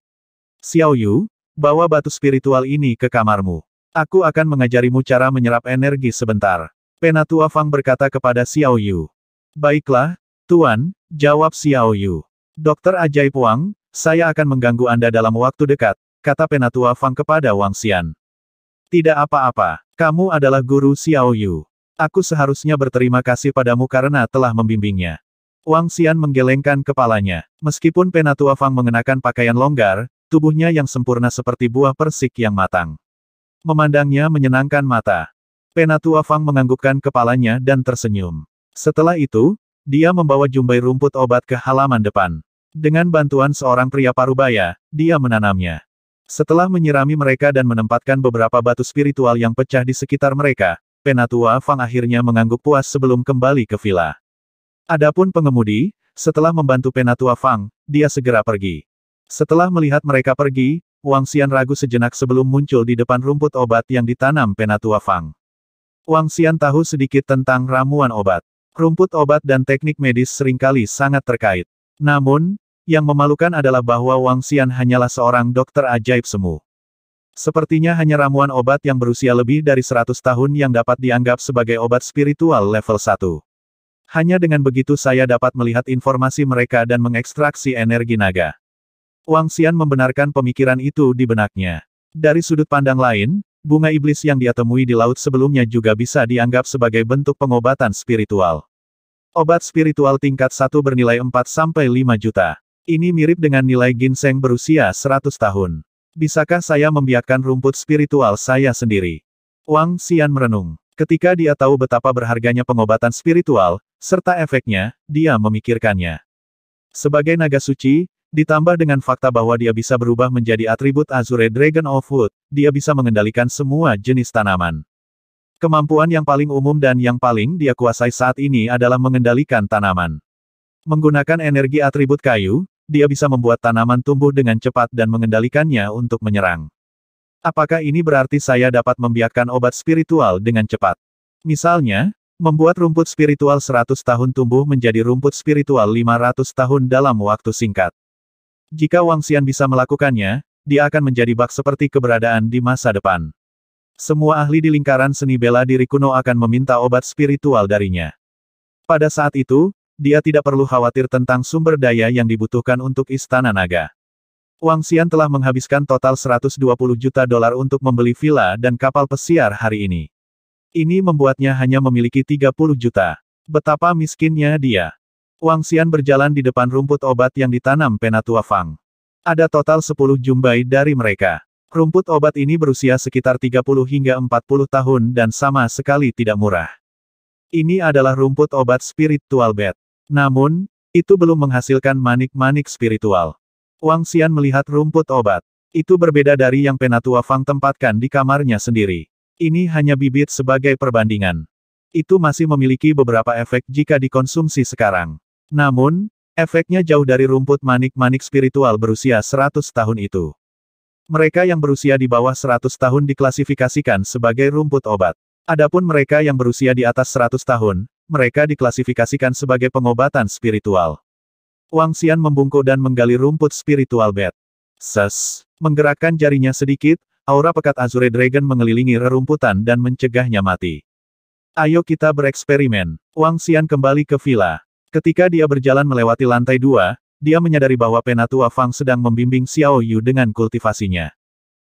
Xiao Yu, bawa batu spiritual ini ke kamarmu. Aku akan mengajarimu cara menyerap energi sebentar. Penatua Fang berkata kepada Xiao Yu. Baiklah, Tuan, jawab Xiao Yu. Dokter Ajaib Wang, saya akan mengganggu Anda dalam waktu dekat, kata Penatua Fang kepada Wang Xian. Tidak apa-apa, kamu adalah guru Xiao Yu. Aku seharusnya berterima kasih padamu karena telah membimbingnya. Wang Xian menggelengkan kepalanya. Meskipun Penatua Fang mengenakan pakaian longgar, tubuhnya yang sempurna seperti buah persik yang matang. Memandangnya menyenangkan mata. Penatua Fang menganggukkan kepalanya dan tersenyum. Setelah itu, dia membawa jumbai rumput obat ke halaman depan. Dengan bantuan seorang pria parubaya, dia menanamnya. Setelah menyirami mereka dan menempatkan beberapa batu spiritual yang pecah di sekitar mereka, Penatua Fang akhirnya mengangguk puas sebelum kembali ke villa. Adapun pengemudi, setelah membantu Penatua Fang, dia segera pergi. Setelah melihat mereka pergi, Wang Xian ragu sejenak sebelum muncul di depan rumput obat yang ditanam Penatua Fang. Wang Xian tahu sedikit tentang ramuan obat. Rumput obat dan teknik medis seringkali sangat terkait. Namun, yang memalukan adalah bahwa Wang Xian hanyalah seorang dokter ajaib semu. Sepertinya hanya ramuan obat yang berusia lebih dari 100 tahun yang dapat dianggap sebagai obat spiritual level 1. Hanya dengan begitu saya dapat melihat informasi mereka dan mengekstraksi energi naga. Wang Xian membenarkan pemikiran itu di benaknya. Dari sudut pandang lain, bunga iblis yang dia temui di laut sebelumnya juga bisa dianggap sebagai bentuk pengobatan spiritual. Obat spiritual tingkat 1 bernilai 4-5 juta. Ini mirip dengan nilai ginseng berusia 100 tahun. Bisakah saya membiarkan rumput spiritual saya sendiri? Wang Xian merenung. Ketika dia tahu betapa berharganya pengobatan spiritual, serta efeknya, dia memikirkannya. Sebagai naga suci, Ditambah dengan fakta bahwa dia bisa berubah menjadi atribut Azure Dragon of Wood, dia bisa mengendalikan semua jenis tanaman. Kemampuan yang paling umum dan yang paling dia kuasai saat ini adalah mengendalikan tanaman. Menggunakan energi atribut kayu, dia bisa membuat tanaman tumbuh dengan cepat dan mengendalikannya untuk menyerang. Apakah ini berarti saya dapat membiarkan obat spiritual dengan cepat? Misalnya, membuat rumput spiritual 100 tahun tumbuh menjadi rumput spiritual 500 tahun dalam waktu singkat. Jika Wang Xian bisa melakukannya, dia akan menjadi bak seperti keberadaan di masa depan. Semua ahli di lingkaran seni bela diri kuno akan meminta obat spiritual darinya. Pada saat itu, dia tidak perlu khawatir tentang sumber daya yang dibutuhkan untuk Istana Naga. Wang Xian telah menghabiskan total 120 juta dolar untuk membeli villa dan kapal pesiar hari ini. Ini membuatnya hanya memiliki 30 juta. Betapa miskinnya dia. Wang Xian berjalan di depan rumput obat yang ditanam Penatua Fang. Ada total 10 jumbai dari mereka. Rumput obat ini berusia sekitar 30 hingga 40 tahun dan sama sekali tidak murah. Ini adalah rumput obat spiritual bed. Namun, itu belum menghasilkan manik-manik spiritual. Wang Xian melihat rumput obat. Itu berbeda dari yang Penatua Fang tempatkan di kamarnya sendiri. Ini hanya bibit sebagai perbandingan. Itu masih memiliki beberapa efek jika dikonsumsi sekarang. Namun, efeknya jauh dari rumput manik-manik spiritual berusia 100 tahun itu. Mereka yang berusia di bawah 100 tahun diklasifikasikan sebagai rumput obat. Adapun mereka yang berusia di atas 100 tahun, mereka diklasifikasikan sebagai pengobatan spiritual. Wang Xian membungkuk dan menggali rumput spiritual bed. Ses, menggerakkan jarinya sedikit, aura pekat Azure Dragon mengelilingi rerumputan dan mencegahnya mati. Ayo kita bereksperimen. Wang Xian kembali ke villa. Ketika dia berjalan melewati lantai dua, dia menyadari bahwa Penatua Fang sedang membimbing Xiao Yu dengan kultivasinya.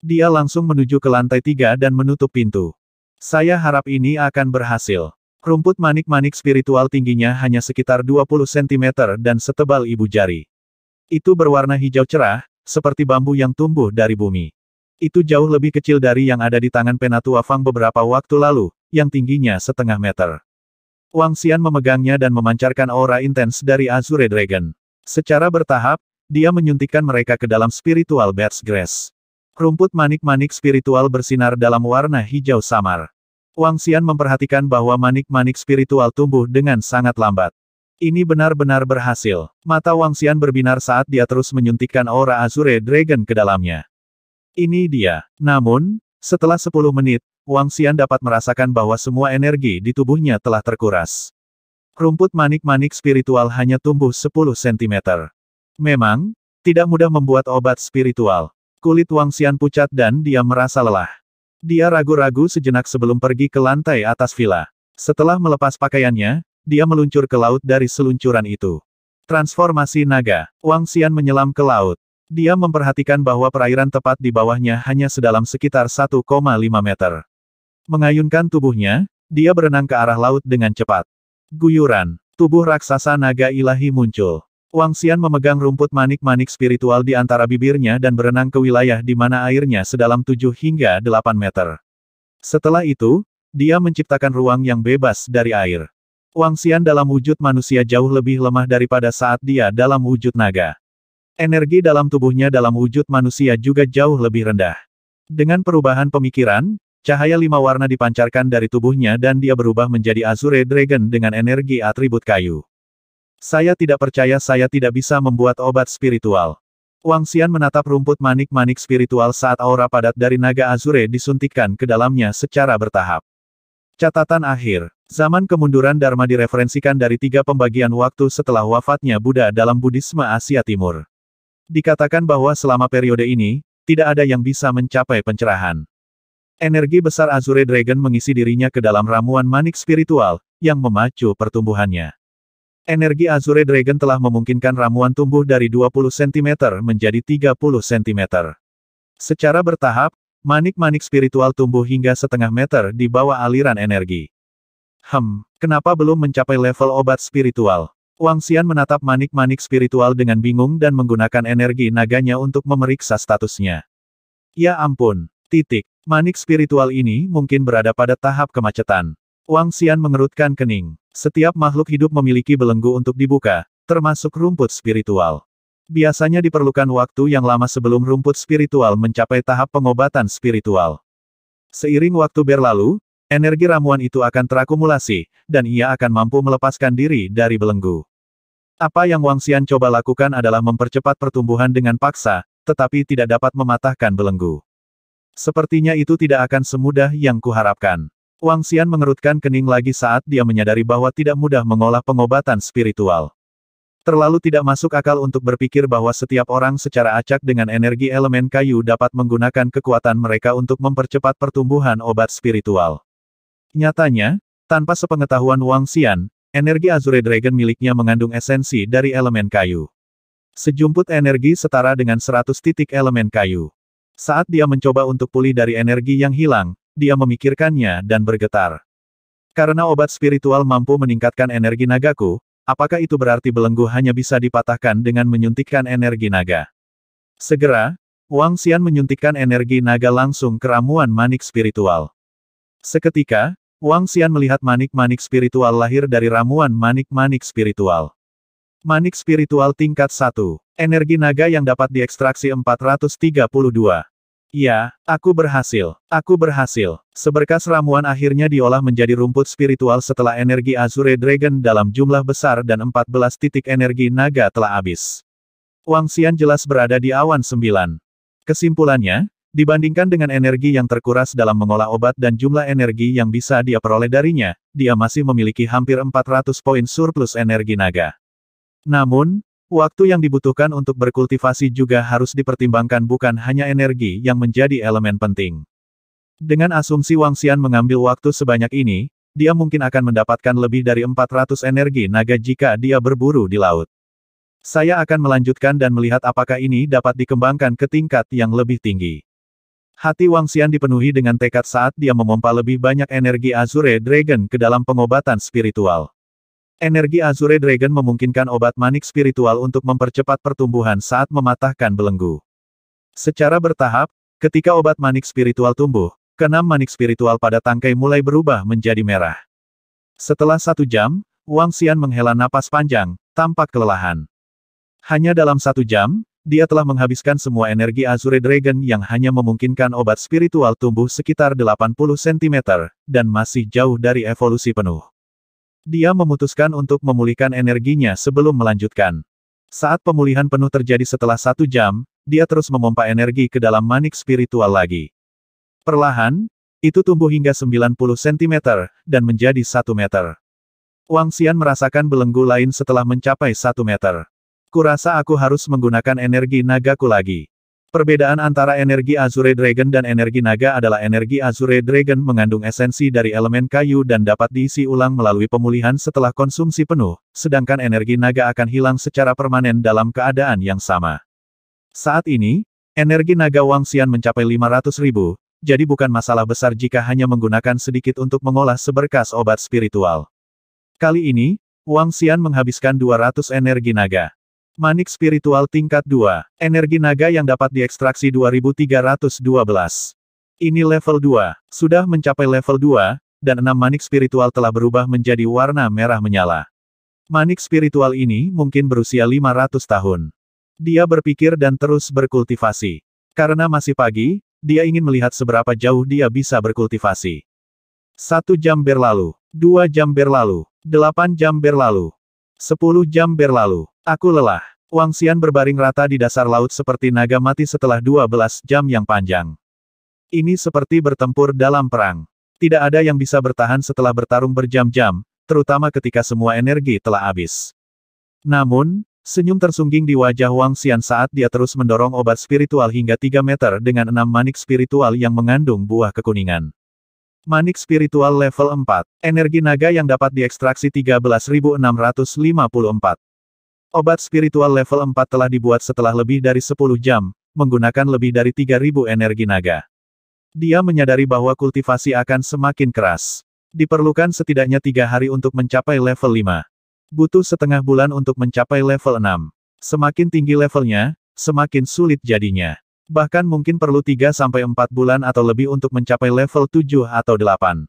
Dia langsung menuju ke lantai tiga dan menutup pintu. Saya harap ini akan berhasil. Rumput manik-manik spiritual tingginya hanya sekitar 20 cm dan setebal ibu jari. Itu berwarna hijau cerah, seperti bambu yang tumbuh dari bumi. Itu jauh lebih kecil dari yang ada di tangan Penatua Fang beberapa waktu lalu, yang tingginya setengah meter. Wang Xian memegangnya dan memancarkan aura intens dari Azure Dragon. Secara bertahap, dia menyuntikkan mereka ke dalam spiritual bear's Grass. Rumput manik-manik spiritual bersinar dalam warna hijau samar. Wang Xian memperhatikan bahwa manik-manik spiritual tumbuh dengan sangat lambat. Ini benar-benar berhasil. Mata Wang Xian berbinar saat dia terus menyuntikkan aura Azure Dragon ke dalamnya. Ini dia. Namun, setelah 10 menit, Wang Xian dapat merasakan bahwa semua energi di tubuhnya telah terkuras. Rumput manik-manik spiritual hanya tumbuh 10 cm. Memang, tidak mudah membuat obat spiritual. Kulit Wang Xian pucat dan dia merasa lelah. Dia ragu-ragu sejenak sebelum pergi ke lantai atas villa. Setelah melepas pakaiannya, dia meluncur ke laut dari seluncuran itu. Transformasi naga, Wang Xian menyelam ke laut. Dia memperhatikan bahwa perairan tepat di bawahnya hanya sedalam sekitar 1,5 meter. Mengayunkan tubuhnya, dia berenang ke arah laut dengan cepat. Guyuran, tubuh raksasa naga ilahi muncul. Wang Xian memegang rumput manik-manik spiritual di antara bibirnya dan berenang ke wilayah di mana airnya sedalam 7 hingga 8 meter. Setelah itu, dia menciptakan ruang yang bebas dari air. Wang Xian dalam wujud manusia jauh lebih lemah daripada saat dia dalam wujud naga. Energi dalam tubuhnya dalam wujud manusia juga jauh lebih rendah. Dengan perubahan pemikiran, Cahaya lima warna dipancarkan dari tubuhnya dan dia berubah menjadi Azure Dragon dengan energi atribut kayu. Saya tidak percaya saya tidak bisa membuat obat spiritual. Wang Xian menatap rumput manik-manik spiritual saat aura padat dari naga Azure disuntikkan ke dalamnya secara bertahap. Catatan akhir. Zaman kemunduran Dharma direferensikan dari tiga pembagian waktu setelah wafatnya Buddha dalam Buddhisme Asia Timur. Dikatakan bahwa selama periode ini, tidak ada yang bisa mencapai pencerahan. Energi besar Azure Dragon mengisi dirinya ke dalam ramuan manik spiritual, yang memacu pertumbuhannya. Energi Azure Dragon telah memungkinkan ramuan tumbuh dari 20 cm menjadi 30 cm. Secara bertahap, manik-manik spiritual tumbuh hingga setengah meter di bawah aliran energi. Hmm, kenapa belum mencapai level obat spiritual? Wang Xian menatap manik-manik spiritual dengan bingung dan menggunakan energi naganya untuk memeriksa statusnya. Ya ampun, titik. Manik spiritual ini mungkin berada pada tahap kemacetan. Wang Xian mengerutkan kening. Setiap makhluk hidup memiliki belenggu untuk dibuka, termasuk rumput spiritual. Biasanya diperlukan waktu yang lama sebelum rumput spiritual mencapai tahap pengobatan spiritual. Seiring waktu berlalu, energi ramuan itu akan terakumulasi, dan ia akan mampu melepaskan diri dari belenggu. Apa yang Wang Xian coba lakukan adalah mempercepat pertumbuhan dengan paksa, tetapi tidak dapat mematahkan belenggu. Sepertinya itu tidak akan semudah yang kuharapkan. Wang Xian mengerutkan kening lagi saat dia menyadari bahwa tidak mudah mengolah pengobatan spiritual. Terlalu tidak masuk akal untuk berpikir bahwa setiap orang secara acak dengan energi elemen kayu dapat menggunakan kekuatan mereka untuk mempercepat pertumbuhan obat spiritual. Nyatanya, tanpa sepengetahuan Wang Xian, energi Azure Dragon miliknya mengandung esensi dari elemen kayu. Sejumput energi setara dengan 100 titik elemen kayu. Saat dia mencoba untuk pulih dari energi yang hilang, dia memikirkannya dan bergetar. Karena obat spiritual mampu meningkatkan energi nagaku, apakah itu berarti belenggu hanya bisa dipatahkan dengan menyuntikkan energi naga? Segera, Wang Xian menyuntikkan energi naga langsung ke ramuan manik spiritual. Seketika, Wang Xian melihat manik-manik spiritual lahir dari ramuan manik-manik spiritual. Manik spiritual tingkat 1. Energi naga yang dapat diekstraksi 432. Ya, aku berhasil. Aku berhasil. Seberkas ramuan akhirnya diolah menjadi rumput spiritual setelah energi Azure Dragon dalam jumlah besar dan 14 titik energi naga telah habis. Wang Xian jelas berada di awan sembilan. Kesimpulannya, dibandingkan dengan energi yang terkuras dalam mengolah obat dan jumlah energi yang bisa dia peroleh darinya, dia masih memiliki hampir 400 poin surplus energi naga. Namun, waktu yang dibutuhkan untuk berkultivasi juga harus dipertimbangkan bukan hanya energi yang menjadi elemen penting. Dengan asumsi Wang Xian mengambil waktu sebanyak ini, dia mungkin akan mendapatkan lebih dari 400 energi naga jika dia berburu di laut. Saya akan melanjutkan dan melihat apakah ini dapat dikembangkan ke tingkat yang lebih tinggi. Hati Wang Xian dipenuhi dengan tekad saat dia memompa lebih banyak energi Azure Dragon ke dalam pengobatan spiritual. Energi Azure Dragon memungkinkan obat manik spiritual untuk mempercepat pertumbuhan saat mematahkan belenggu. Secara bertahap, ketika obat manik spiritual tumbuh, keenam manik spiritual pada tangkai mulai berubah menjadi merah. Setelah satu jam, Wang Xian menghela napas panjang, tampak kelelahan. Hanya dalam satu jam, dia telah menghabiskan semua energi Azure Dragon yang hanya memungkinkan obat spiritual tumbuh sekitar 80 cm, dan masih jauh dari evolusi penuh. Dia memutuskan untuk memulihkan energinya sebelum melanjutkan. Saat pemulihan penuh terjadi setelah satu jam, dia terus memompa energi ke dalam manik spiritual lagi. Perlahan, itu tumbuh hingga 90 cm, dan menjadi 1 meter. Wang Xian merasakan belenggu lain setelah mencapai 1 meter. Kurasa aku harus menggunakan energi nagaku lagi. Perbedaan antara energi Azure Dragon dan energi naga adalah energi Azure Dragon mengandung esensi dari elemen kayu dan dapat diisi ulang melalui pemulihan setelah konsumsi penuh, sedangkan energi naga akan hilang secara permanen dalam keadaan yang sama. Saat ini, energi naga Wang Xian mencapai 500 ribu, jadi bukan masalah besar jika hanya menggunakan sedikit untuk mengolah seberkas obat spiritual. Kali ini, Wang Xian menghabiskan 200 energi naga. Manik spiritual tingkat 2. Energi naga yang dapat diekstraksi 2312. Ini level 2. Sudah mencapai level 2, dan enam manik spiritual telah berubah menjadi warna merah menyala. Manik spiritual ini mungkin berusia 500 tahun. Dia berpikir dan terus berkultivasi. Karena masih pagi, dia ingin melihat seberapa jauh dia bisa berkultivasi. Satu jam berlalu, dua jam berlalu, delapan jam berlalu, sepuluh jam berlalu. Aku lelah. Wang Xian berbaring rata di dasar laut seperti naga mati setelah 12 jam yang panjang. Ini seperti bertempur dalam perang. Tidak ada yang bisa bertahan setelah bertarung berjam-jam, terutama ketika semua energi telah habis. Namun, senyum tersungging di wajah Wang Xian saat dia terus mendorong obat spiritual hingga 3 meter dengan enam manik spiritual yang mengandung buah kekuningan. Manik spiritual level 4, energi naga yang dapat diekstraksi 13654. Obat spiritual level 4 telah dibuat setelah lebih dari 10 jam, menggunakan lebih dari 3000 energi naga. Dia menyadari bahwa kultivasi akan semakin keras. Diperlukan setidaknya tiga hari untuk mencapai level 5. Butuh setengah bulan untuk mencapai level 6. Semakin tinggi levelnya, semakin sulit jadinya. Bahkan mungkin perlu 3-4 bulan atau lebih untuk mencapai level 7 atau 8.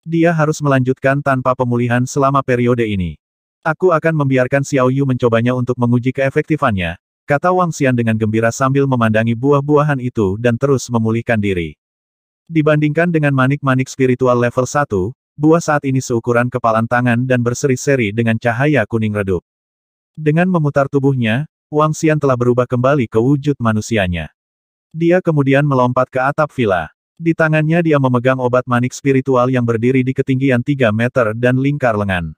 Dia harus melanjutkan tanpa pemulihan selama periode ini. Aku akan membiarkan Xiao Yu mencobanya untuk menguji keefektifannya, kata Wang Xian dengan gembira sambil memandangi buah-buahan itu dan terus memulihkan diri. Dibandingkan dengan manik-manik spiritual level 1, buah saat ini seukuran kepalan tangan dan berseri-seri dengan cahaya kuning redup. Dengan memutar tubuhnya, Wang Xian telah berubah kembali ke wujud manusianya. Dia kemudian melompat ke atap villa. Di tangannya dia memegang obat manik spiritual yang berdiri di ketinggian 3 meter dan lingkar lengan.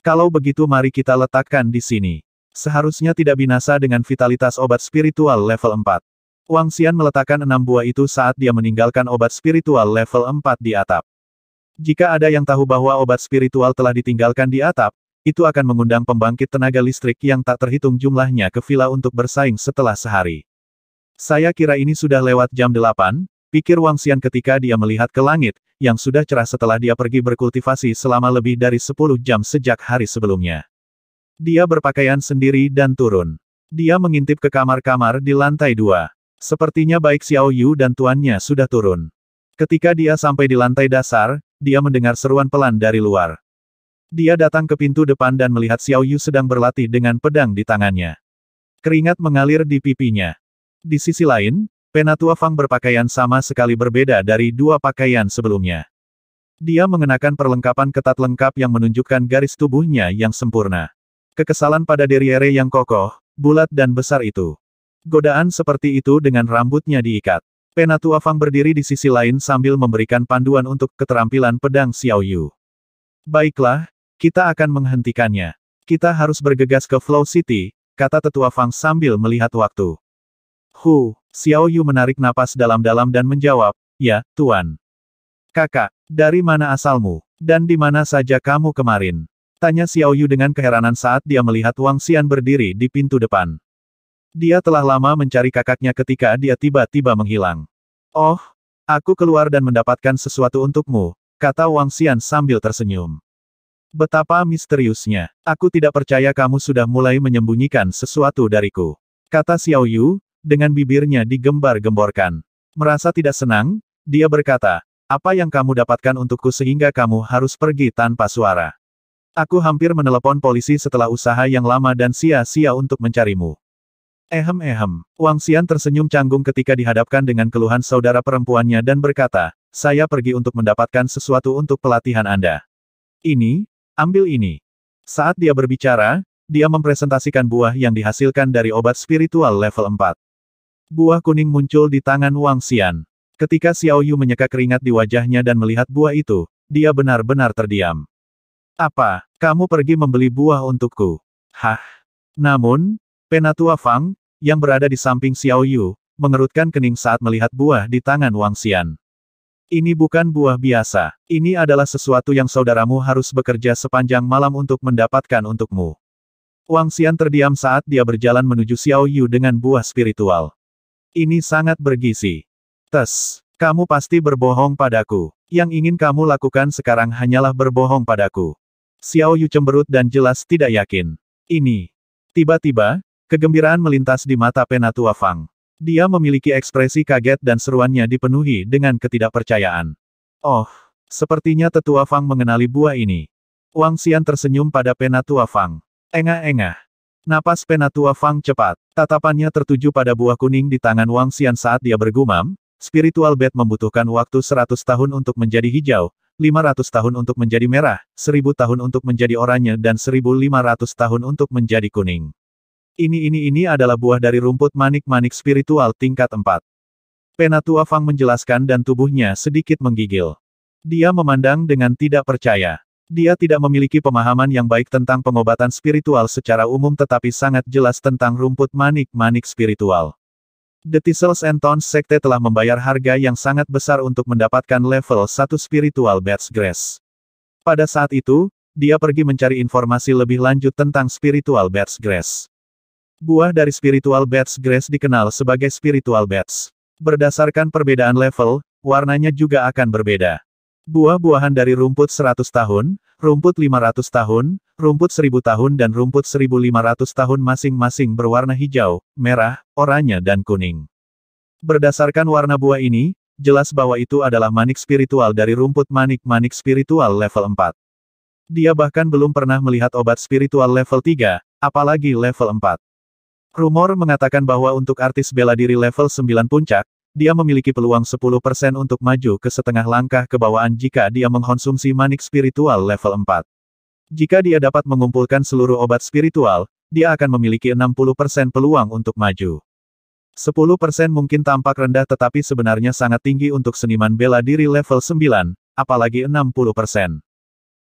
Kalau begitu mari kita letakkan di sini. Seharusnya tidak binasa dengan vitalitas obat spiritual level 4. Wang Xian meletakkan enam buah itu saat dia meninggalkan obat spiritual level 4 di atap. Jika ada yang tahu bahwa obat spiritual telah ditinggalkan di atap, itu akan mengundang pembangkit tenaga listrik yang tak terhitung jumlahnya ke villa untuk bersaing setelah sehari. Saya kira ini sudah lewat jam 8, pikir Wang Xian ketika dia melihat ke langit, yang sudah cerah setelah dia pergi berkultivasi selama lebih dari 10 jam sejak hari sebelumnya. Dia berpakaian sendiri dan turun. Dia mengintip ke kamar-kamar di lantai dua. Sepertinya baik Xiao Yu dan tuannya sudah turun. Ketika dia sampai di lantai dasar, dia mendengar seruan pelan dari luar. Dia datang ke pintu depan dan melihat Xiao Yu sedang berlatih dengan pedang di tangannya. Keringat mengalir di pipinya. Di sisi lain, Penatua Fang berpakaian sama sekali berbeda dari dua pakaian sebelumnya. Dia mengenakan perlengkapan ketat lengkap yang menunjukkan garis tubuhnya yang sempurna. Kekesalan pada Deriere yang kokoh, bulat dan besar itu. Godaan seperti itu dengan rambutnya diikat. Penatua Fang berdiri di sisi lain sambil memberikan panduan untuk keterampilan pedang Xiao Yu. Baiklah, kita akan menghentikannya. Kita harus bergegas ke Flow City, kata tetua Fang sambil melihat waktu. Hu, Xiao Yu menarik napas dalam-dalam dan menjawab, Ya, Tuan. Kakak, dari mana asalmu? Dan di mana saja kamu kemarin? Tanya Xiao Yu dengan keheranan saat dia melihat Wang Xian berdiri di pintu depan. Dia telah lama mencari kakaknya ketika dia tiba-tiba menghilang. Oh, aku keluar dan mendapatkan sesuatu untukmu, kata Wang Xian sambil tersenyum. Betapa misteriusnya, aku tidak percaya kamu sudah mulai menyembunyikan sesuatu dariku. Kata Xiao Yu, dengan bibirnya digembar-gemborkan. Merasa tidak senang, dia berkata, apa yang kamu dapatkan untukku sehingga kamu harus pergi tanpa suara. Aku hampir menelepon polisi setelah usaha yang lama dan sia-sia untuk mencarimu. Ehem-ehem, Wang Xian tersenyum canggung ketika dihadapkan dengan keluhan saudara perempuannya dan berkata, saya pergi untuk mendapatkan sesuatu untuk pelatihan Anda. Ini, ambil ini. Saat dia berbicara, dia mempresentasikan buah yang dihasilkan dari obat spiritual level 4. Buah kuning muncul di tangan Wang Xian. Ketika Xiao Yu menyeka keringat di wajahnya dan melihat buah itu, dia benar-benar terdiam. Apa, kamu pergi membeli buah untukku? Hah? Namun, Penatua Fang, yang berada di samping Xiao Yu, mengerutkan kening saat melihat buah di tangan Wang Xian. Ini bukan buah biasa. Ini adalah sesuatu yang saudaramu harus bekerja sepanjang malam untuk mendapatkan untukmu. Wang Xian terdiam saat dia berjalan menuju Xiao Yu dengan buah spiritual. Ini sangat bergisi. Tes, kamu pasti berbohong padaku. Yang ingin kamu lakukan sekarang hanyalah berbohong padaku. Xiao Yu cemberut dan jelas tidak yakin. Ini. Tiba-tiba, kegembiraan melintas di mata Penatua Fang. Dia memiliki ekspresi kaget dan seruannya dipenuhi dengan ketidakpercayaan. Oh, sepertinya tetua Fang mengenali buah ini. Wang Xian tersenyum pada Penatua Fang. Engah-engah. Napas penatua Fang cepat. Tatapannya tertuju pada buah kuning di tangan Wang Xian saat dia bergumam, spiritual bed membutuhkan waktu 100 tahun untuk menjadi hijau, 500 tahun untuk menjadi merah, 1000 tahun untuk menjadi oranye dan 1500 tahun untuk menjadi kuning. Ini ini ini adalah buah dari rumput manik-manik spiritual tingkat 4. Penatua Fang menjelaskan dan tubuhnya sedikit menggigil. Dia memandang dengan tidak percaya. Dia tidak memiliki pemahaman yang baik tentang pengobatan spiritual secara umum tetapi sangat jelas tentang rumput manik-manik spiritual. The Tissels and Tons Sekte telah membayar harga yang sangat besar untuk mendapatkan level 1 spiritual Bats Grass. Pada saat itu, dia pergi mencari informasi lebih lanjut tentang spiritual Bats Grass. Buah dari spiritual Bats Grass dikenal sebagai spiritual Bats. Berdasarkan perbedaan level, warnanya juga akan berbeda. Buah-buahan dari rumput 100 tahun, rumput 500 tahun, rumput 1000 tahun dan rumput 1500 tahun masing-masing berwarna hijau, merah, oranye dan kuning. Berdasarkan warna buah ini, jelas bahwa itu adalah manik spiritual dari rumput manik-manik spiritual level 4. Dia bahkan belum pernah melihat obat spiritual level 3, apalagi level 4. Rumor mengatakan bahwa untuk artis bela diri level 9 puncak, dia memiliki peluang 10% untuk maju ke setengah langkah ke bawaan jika dia mengkonsumsi manik spiritual level 4. Jika dia dapat mengumpulkan seluruh obat spiritual, dia akan memiliki 60% peluang untuk maju. 10% mungkin tampak rendah tetapi sebenarnya sangat tinggi untuk seniman bela diri level 9, apalagi 60%.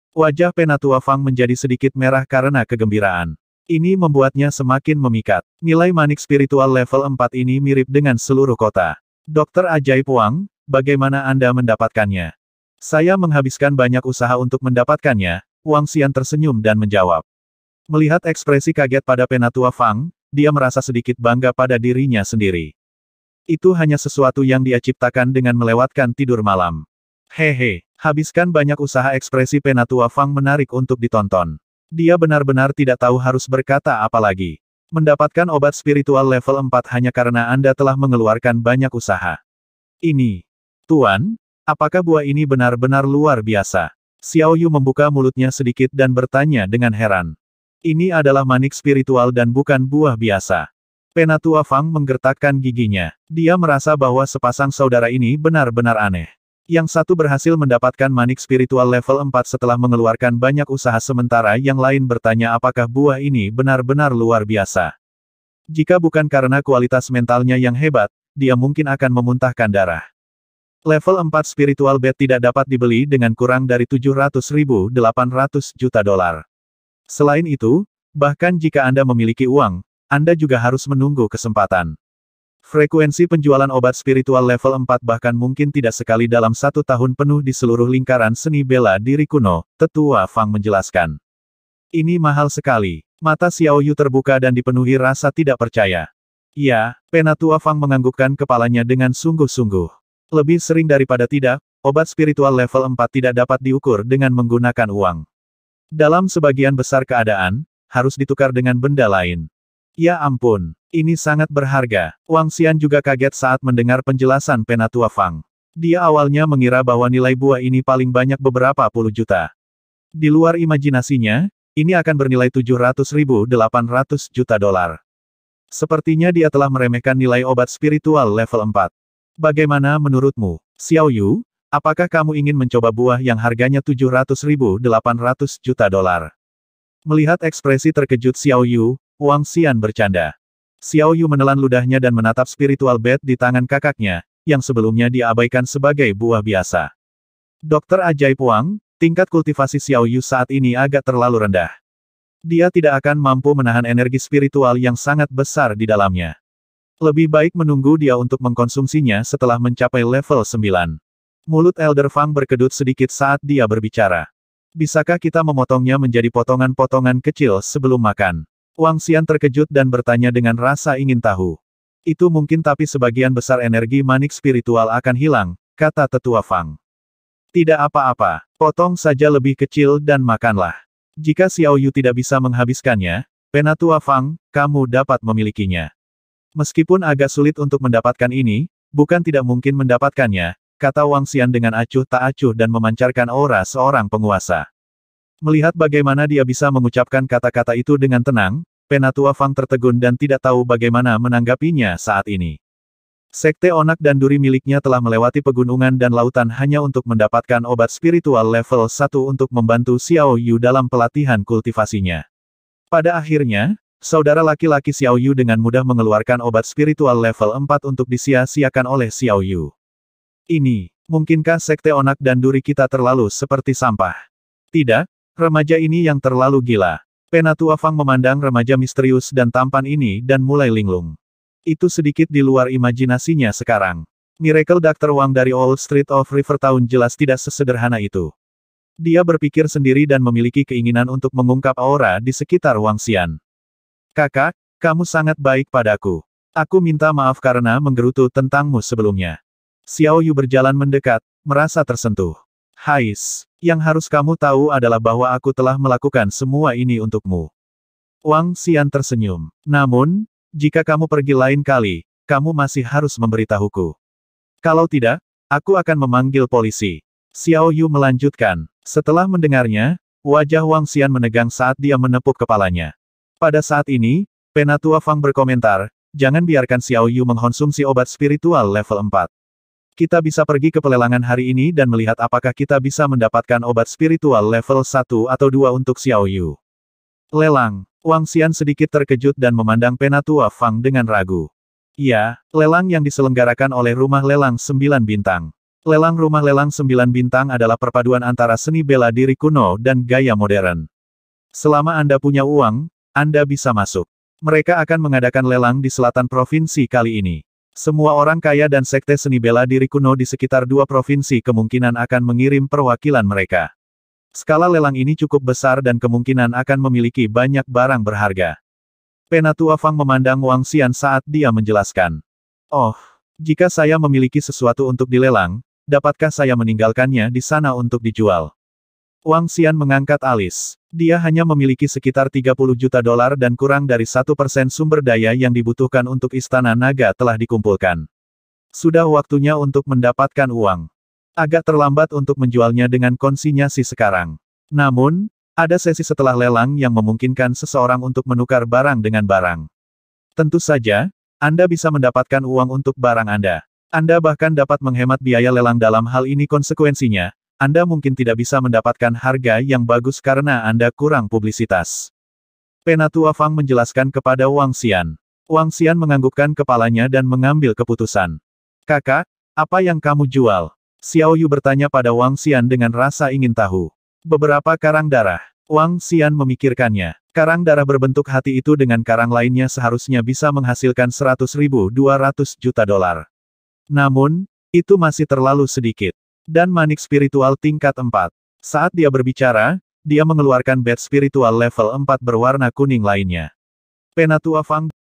Wajah Penatua Fang menjadi sedikit merah karena kegembiraan. Ini membuatnya semakin memikat. Nilai manik spiritual level 4 ini mirip dengan seluruh kota. Dokter Ajaib Wang, bagaimana Anda mendapatkannya? Saya menghabiskan banyak usaha untuk mendapatkannya, Wang Xian tersenyum dan menjawab. Melihat ekspresi kaget pada penatua Fang, dia merasa sedikit bangga pada dirinya sendiri. Itu hanya sesuatu yang dia ciptakan dengan melewatkan tidur malam. Hehe, habiskan banyak usaha ekspresi penatua Fang menarik untuk ditonton. Dia benar-benar tidak tahu harus berkata apa lagi. Mendapatkan obat spiritual level 4 hanya karena Anda telah mengeluarkan banyak usaha. Ini. Tuan, apakah buah ini benar-benar luar biasa? Xiao Yu membuka mulutnya sedikit dan bertanya dengan heran. Ini adalah manik spiritual dan bukan buah biasa. Penatua Fang menggertakkan giginya. Dia merasa bahwa sepasang saudara ini benar-benar aneh. Yang satu berhasil mendapatkan manik spiritual level 4 setelah mengeluarkan banyak usaha sementara yang lain bertanya apakah buah ini benar-benar luar biasa. Jika bukan karena kualitas mentalnya yang hebat, dia mungkin akan memuntahkan darah. Level 4 spiritual bed tidak dapat dibeli dengan kurang dari 700.800 juta dolar. Selain itu, bahkan jika Anda memiliki uang, Anda juga harus menunggu kesempatan. Frekuensi penjualan obat spiritual level 4 bahkan mungkin tidak sekali dalam satu tahun penuh di seluruh lingkaran seni bela diri kuno, Tetua Fang menjelaskan. Ini mahal sekali. Mata Xiao Yu terbuka dan dipenuhi rasa tidak percaya. Ya, Penatua Fang menganggukkan kepalanya dengan sungguh-sungguh. Lebih sering daripada tidak, obat spiritual level 4 tidak dapat diukur dengan menggunakan uang. Dalam sebagian besar keadaan, harus ditukar dengan benda lain. Ya ampun, ini sangat berharga. Wang Xian juga kaget saat mendengar penjelasan Penatua Fang. Dia awalnya mengira bahwa nilai buah ini paling banyak beberapa puluh juta. Di luar imajinasinya, ini akan bernilai 700.800 juta dolar. Sepertinya dia telah meremehkan nilai obat spiritual level 4. Bagaimana menurutmu, Xiao Yu, Apakah kamu ingin mencoba buah yang harganya 700.800 juta dolar? Melihat ekspresi terkejut Xiao Yu, Wang Xian bercanda. Xiao Yu menelan ludahnya dan menatap spiritual bed di tangan kakaknya, yang sebelumnya diabaikan sebagai buah biasa. Dokter Ajaib Wang, tingkat kultivasi Xiao Yu saat ini agak terlalu rendah. Dia tidak akan mampu menahan energi spiritual yang sangat besar di dalamnya. Lebih baik menunggu dia untuk mengkonsumsinya setelah mencapai level 9. Mulut Elder Fang berkedut sedikit saat dia berbicara. Bisakah kita memotongnya menjadi potongan-potongan kecil sebelum makan? Wang Xian terkejut dan bertanya dengan rasa ingin tahu. Itu mungkin tapi sebagian besar energi manik spiritual akan hilang, kata tetua Fang. Tidak apa-apa, potong saja lebih kecil dan makanlah. Jika Xiao Yu tidak bisa menghabiskannya, Penatua Fang, kamu dapat memilikinya. Meskipun agak sulit untuk mendapatkan ini, bukan tidak mungkin mendapatkannya, kata Wang Xian dengan acuh tak acuh dan memancarkan aura seorang penguasa. Melihat bagaimana dia bisa mengucapkan kata-kata itu dengan tenang, Penatua Fang tertegun dan tidak tahu bagaimana menanggapinya saat ini. Sekte onak dan duri miliknya telah melewati pegunungan dan lautan hanya untuk mendapatkan obat spiritual level 1 untuk membantu Xiao Yu dalam pelatihan kultivasinya. Pada akhirnya, Saudara laki-laki Xiao Yu dengan mudah mengeluarkan obat spiritual level 4 untuk disia-siakan oleh Xiao Yu. Ini, mungkinkah sekte onak dan duri kita terlalu seperti sampah? Tidak, Remaja ini yang terlalu gila. Penatua Fang memandang remaja misterius dan tampan ini dan mulai linglung. Itu sedikit di luar imajinasinya sekarang. Miracle Dr. Wang dari Old Street of Rivertown jelas tidak sesederhana itu. Dia berpikir sendiri dan memiliki keinginan untuk mengungkap aura di sekitar Wang Xian. Kakak, kamu sangat baik padaku. Aku minta maaf karena menggerutu tentangmu sebelumnya. Xiao Yu berjalan mendekat, merasa tersentuh. Hais, yang harus kamu tahu adalah bahwa aku telah melakukan semua ini untukmu. Wang Xian tersenyum. Namun, jika kamu pergi lain kali, kamu masih harus memberitahuku. Kalau tidak, aku akan memanggil polisi. Xiao Yu melanjutkan. Setelah mendengarnya, wajah Wang Xian menegang saat dia menepuk kepalanya. Pada saat ini, Penatua Fang berkomentar, jangan biarkan Xiao Yu mengonsumsi obat spiritual level 4. Kita bisa pergi ke pelelangan hari ini dan melihat apakah kita bisa mendapatkan obat spiritual level 1 atau 2 untuk Xiao Yu. Lelang. Wang Xian sedikit terkejut dan memandang penatua Fang dengan ragu. Ya, lelang yang diselenggarakan oleh Rumah Lelang sembilan Bintang. Lelang Rumah Lelang sembilan Bintang adalah perpaduan antara seni bela diri kuno dan gaya modern. Selama Anda punya uang, Anda bisa masuk. Mereka akan mengadakan lelang di selatan provinsi kali ini. Semua orang kaya dan sekte seni bela diri kuno di sekitar dua provinsi kemungkinan akan mengirim perwakilan mereka. Skala lelang ini cukup besar dan kemungkinan akan memiliki banyak barang berharga. Penatua Fang memandang Wang Xian saat dia menjelaskan. Oh, jika saya memiliki sesuatu untuk dilelang, dapatkah saya meninggalkannya di sana untuk dijual? Wang Xian mengangkat alis. Dia hanya memiliki sekitar 30 juta dolar dan kurang dari satu persen sumber daya yang dibutuhkan untuk istana naga telah dikumpulkan. Sudah waktunya untuk mendapatkan uang. Agak terlambat untuk menjualnya dengan konsinyasi sekarang. Namun, ada sesi setelah lelang yang memungkinkan seseorang untuk menukar barang dengan barang. Tentu saja, Anda bisa mendapatkan uang untuk barang Anda. Anda bahkan dapat menghemat biaya lelang dalam hal ini konsekuensinya, anda mungkin tidak bisa mendapatkan harga yang bagus karena Anda kurang publisitas. Penatua Fang menjelaskan kepada Wang Xian. Wang Xian menganggukkan kepalanya dan mengambil keputusan. Kakak, apa yang kamu jual? Xiao Yu bertanya pada Wang Xian dengan rasa ingin tahu. Beberapa karang darah. Wang Xian memikirkannya. Karang darah berbentuk hati itu dengan karang lainnya seharusnya bisa menghasilkan 100.200 juta dolar. Namun, itu masih terlalu sedikit. Dan manik spiritual tingkat 4. Saat dia berbicara, dia mengeluarkan bed spiritual level 4 berwarna kuning lainnya. Penatua Fang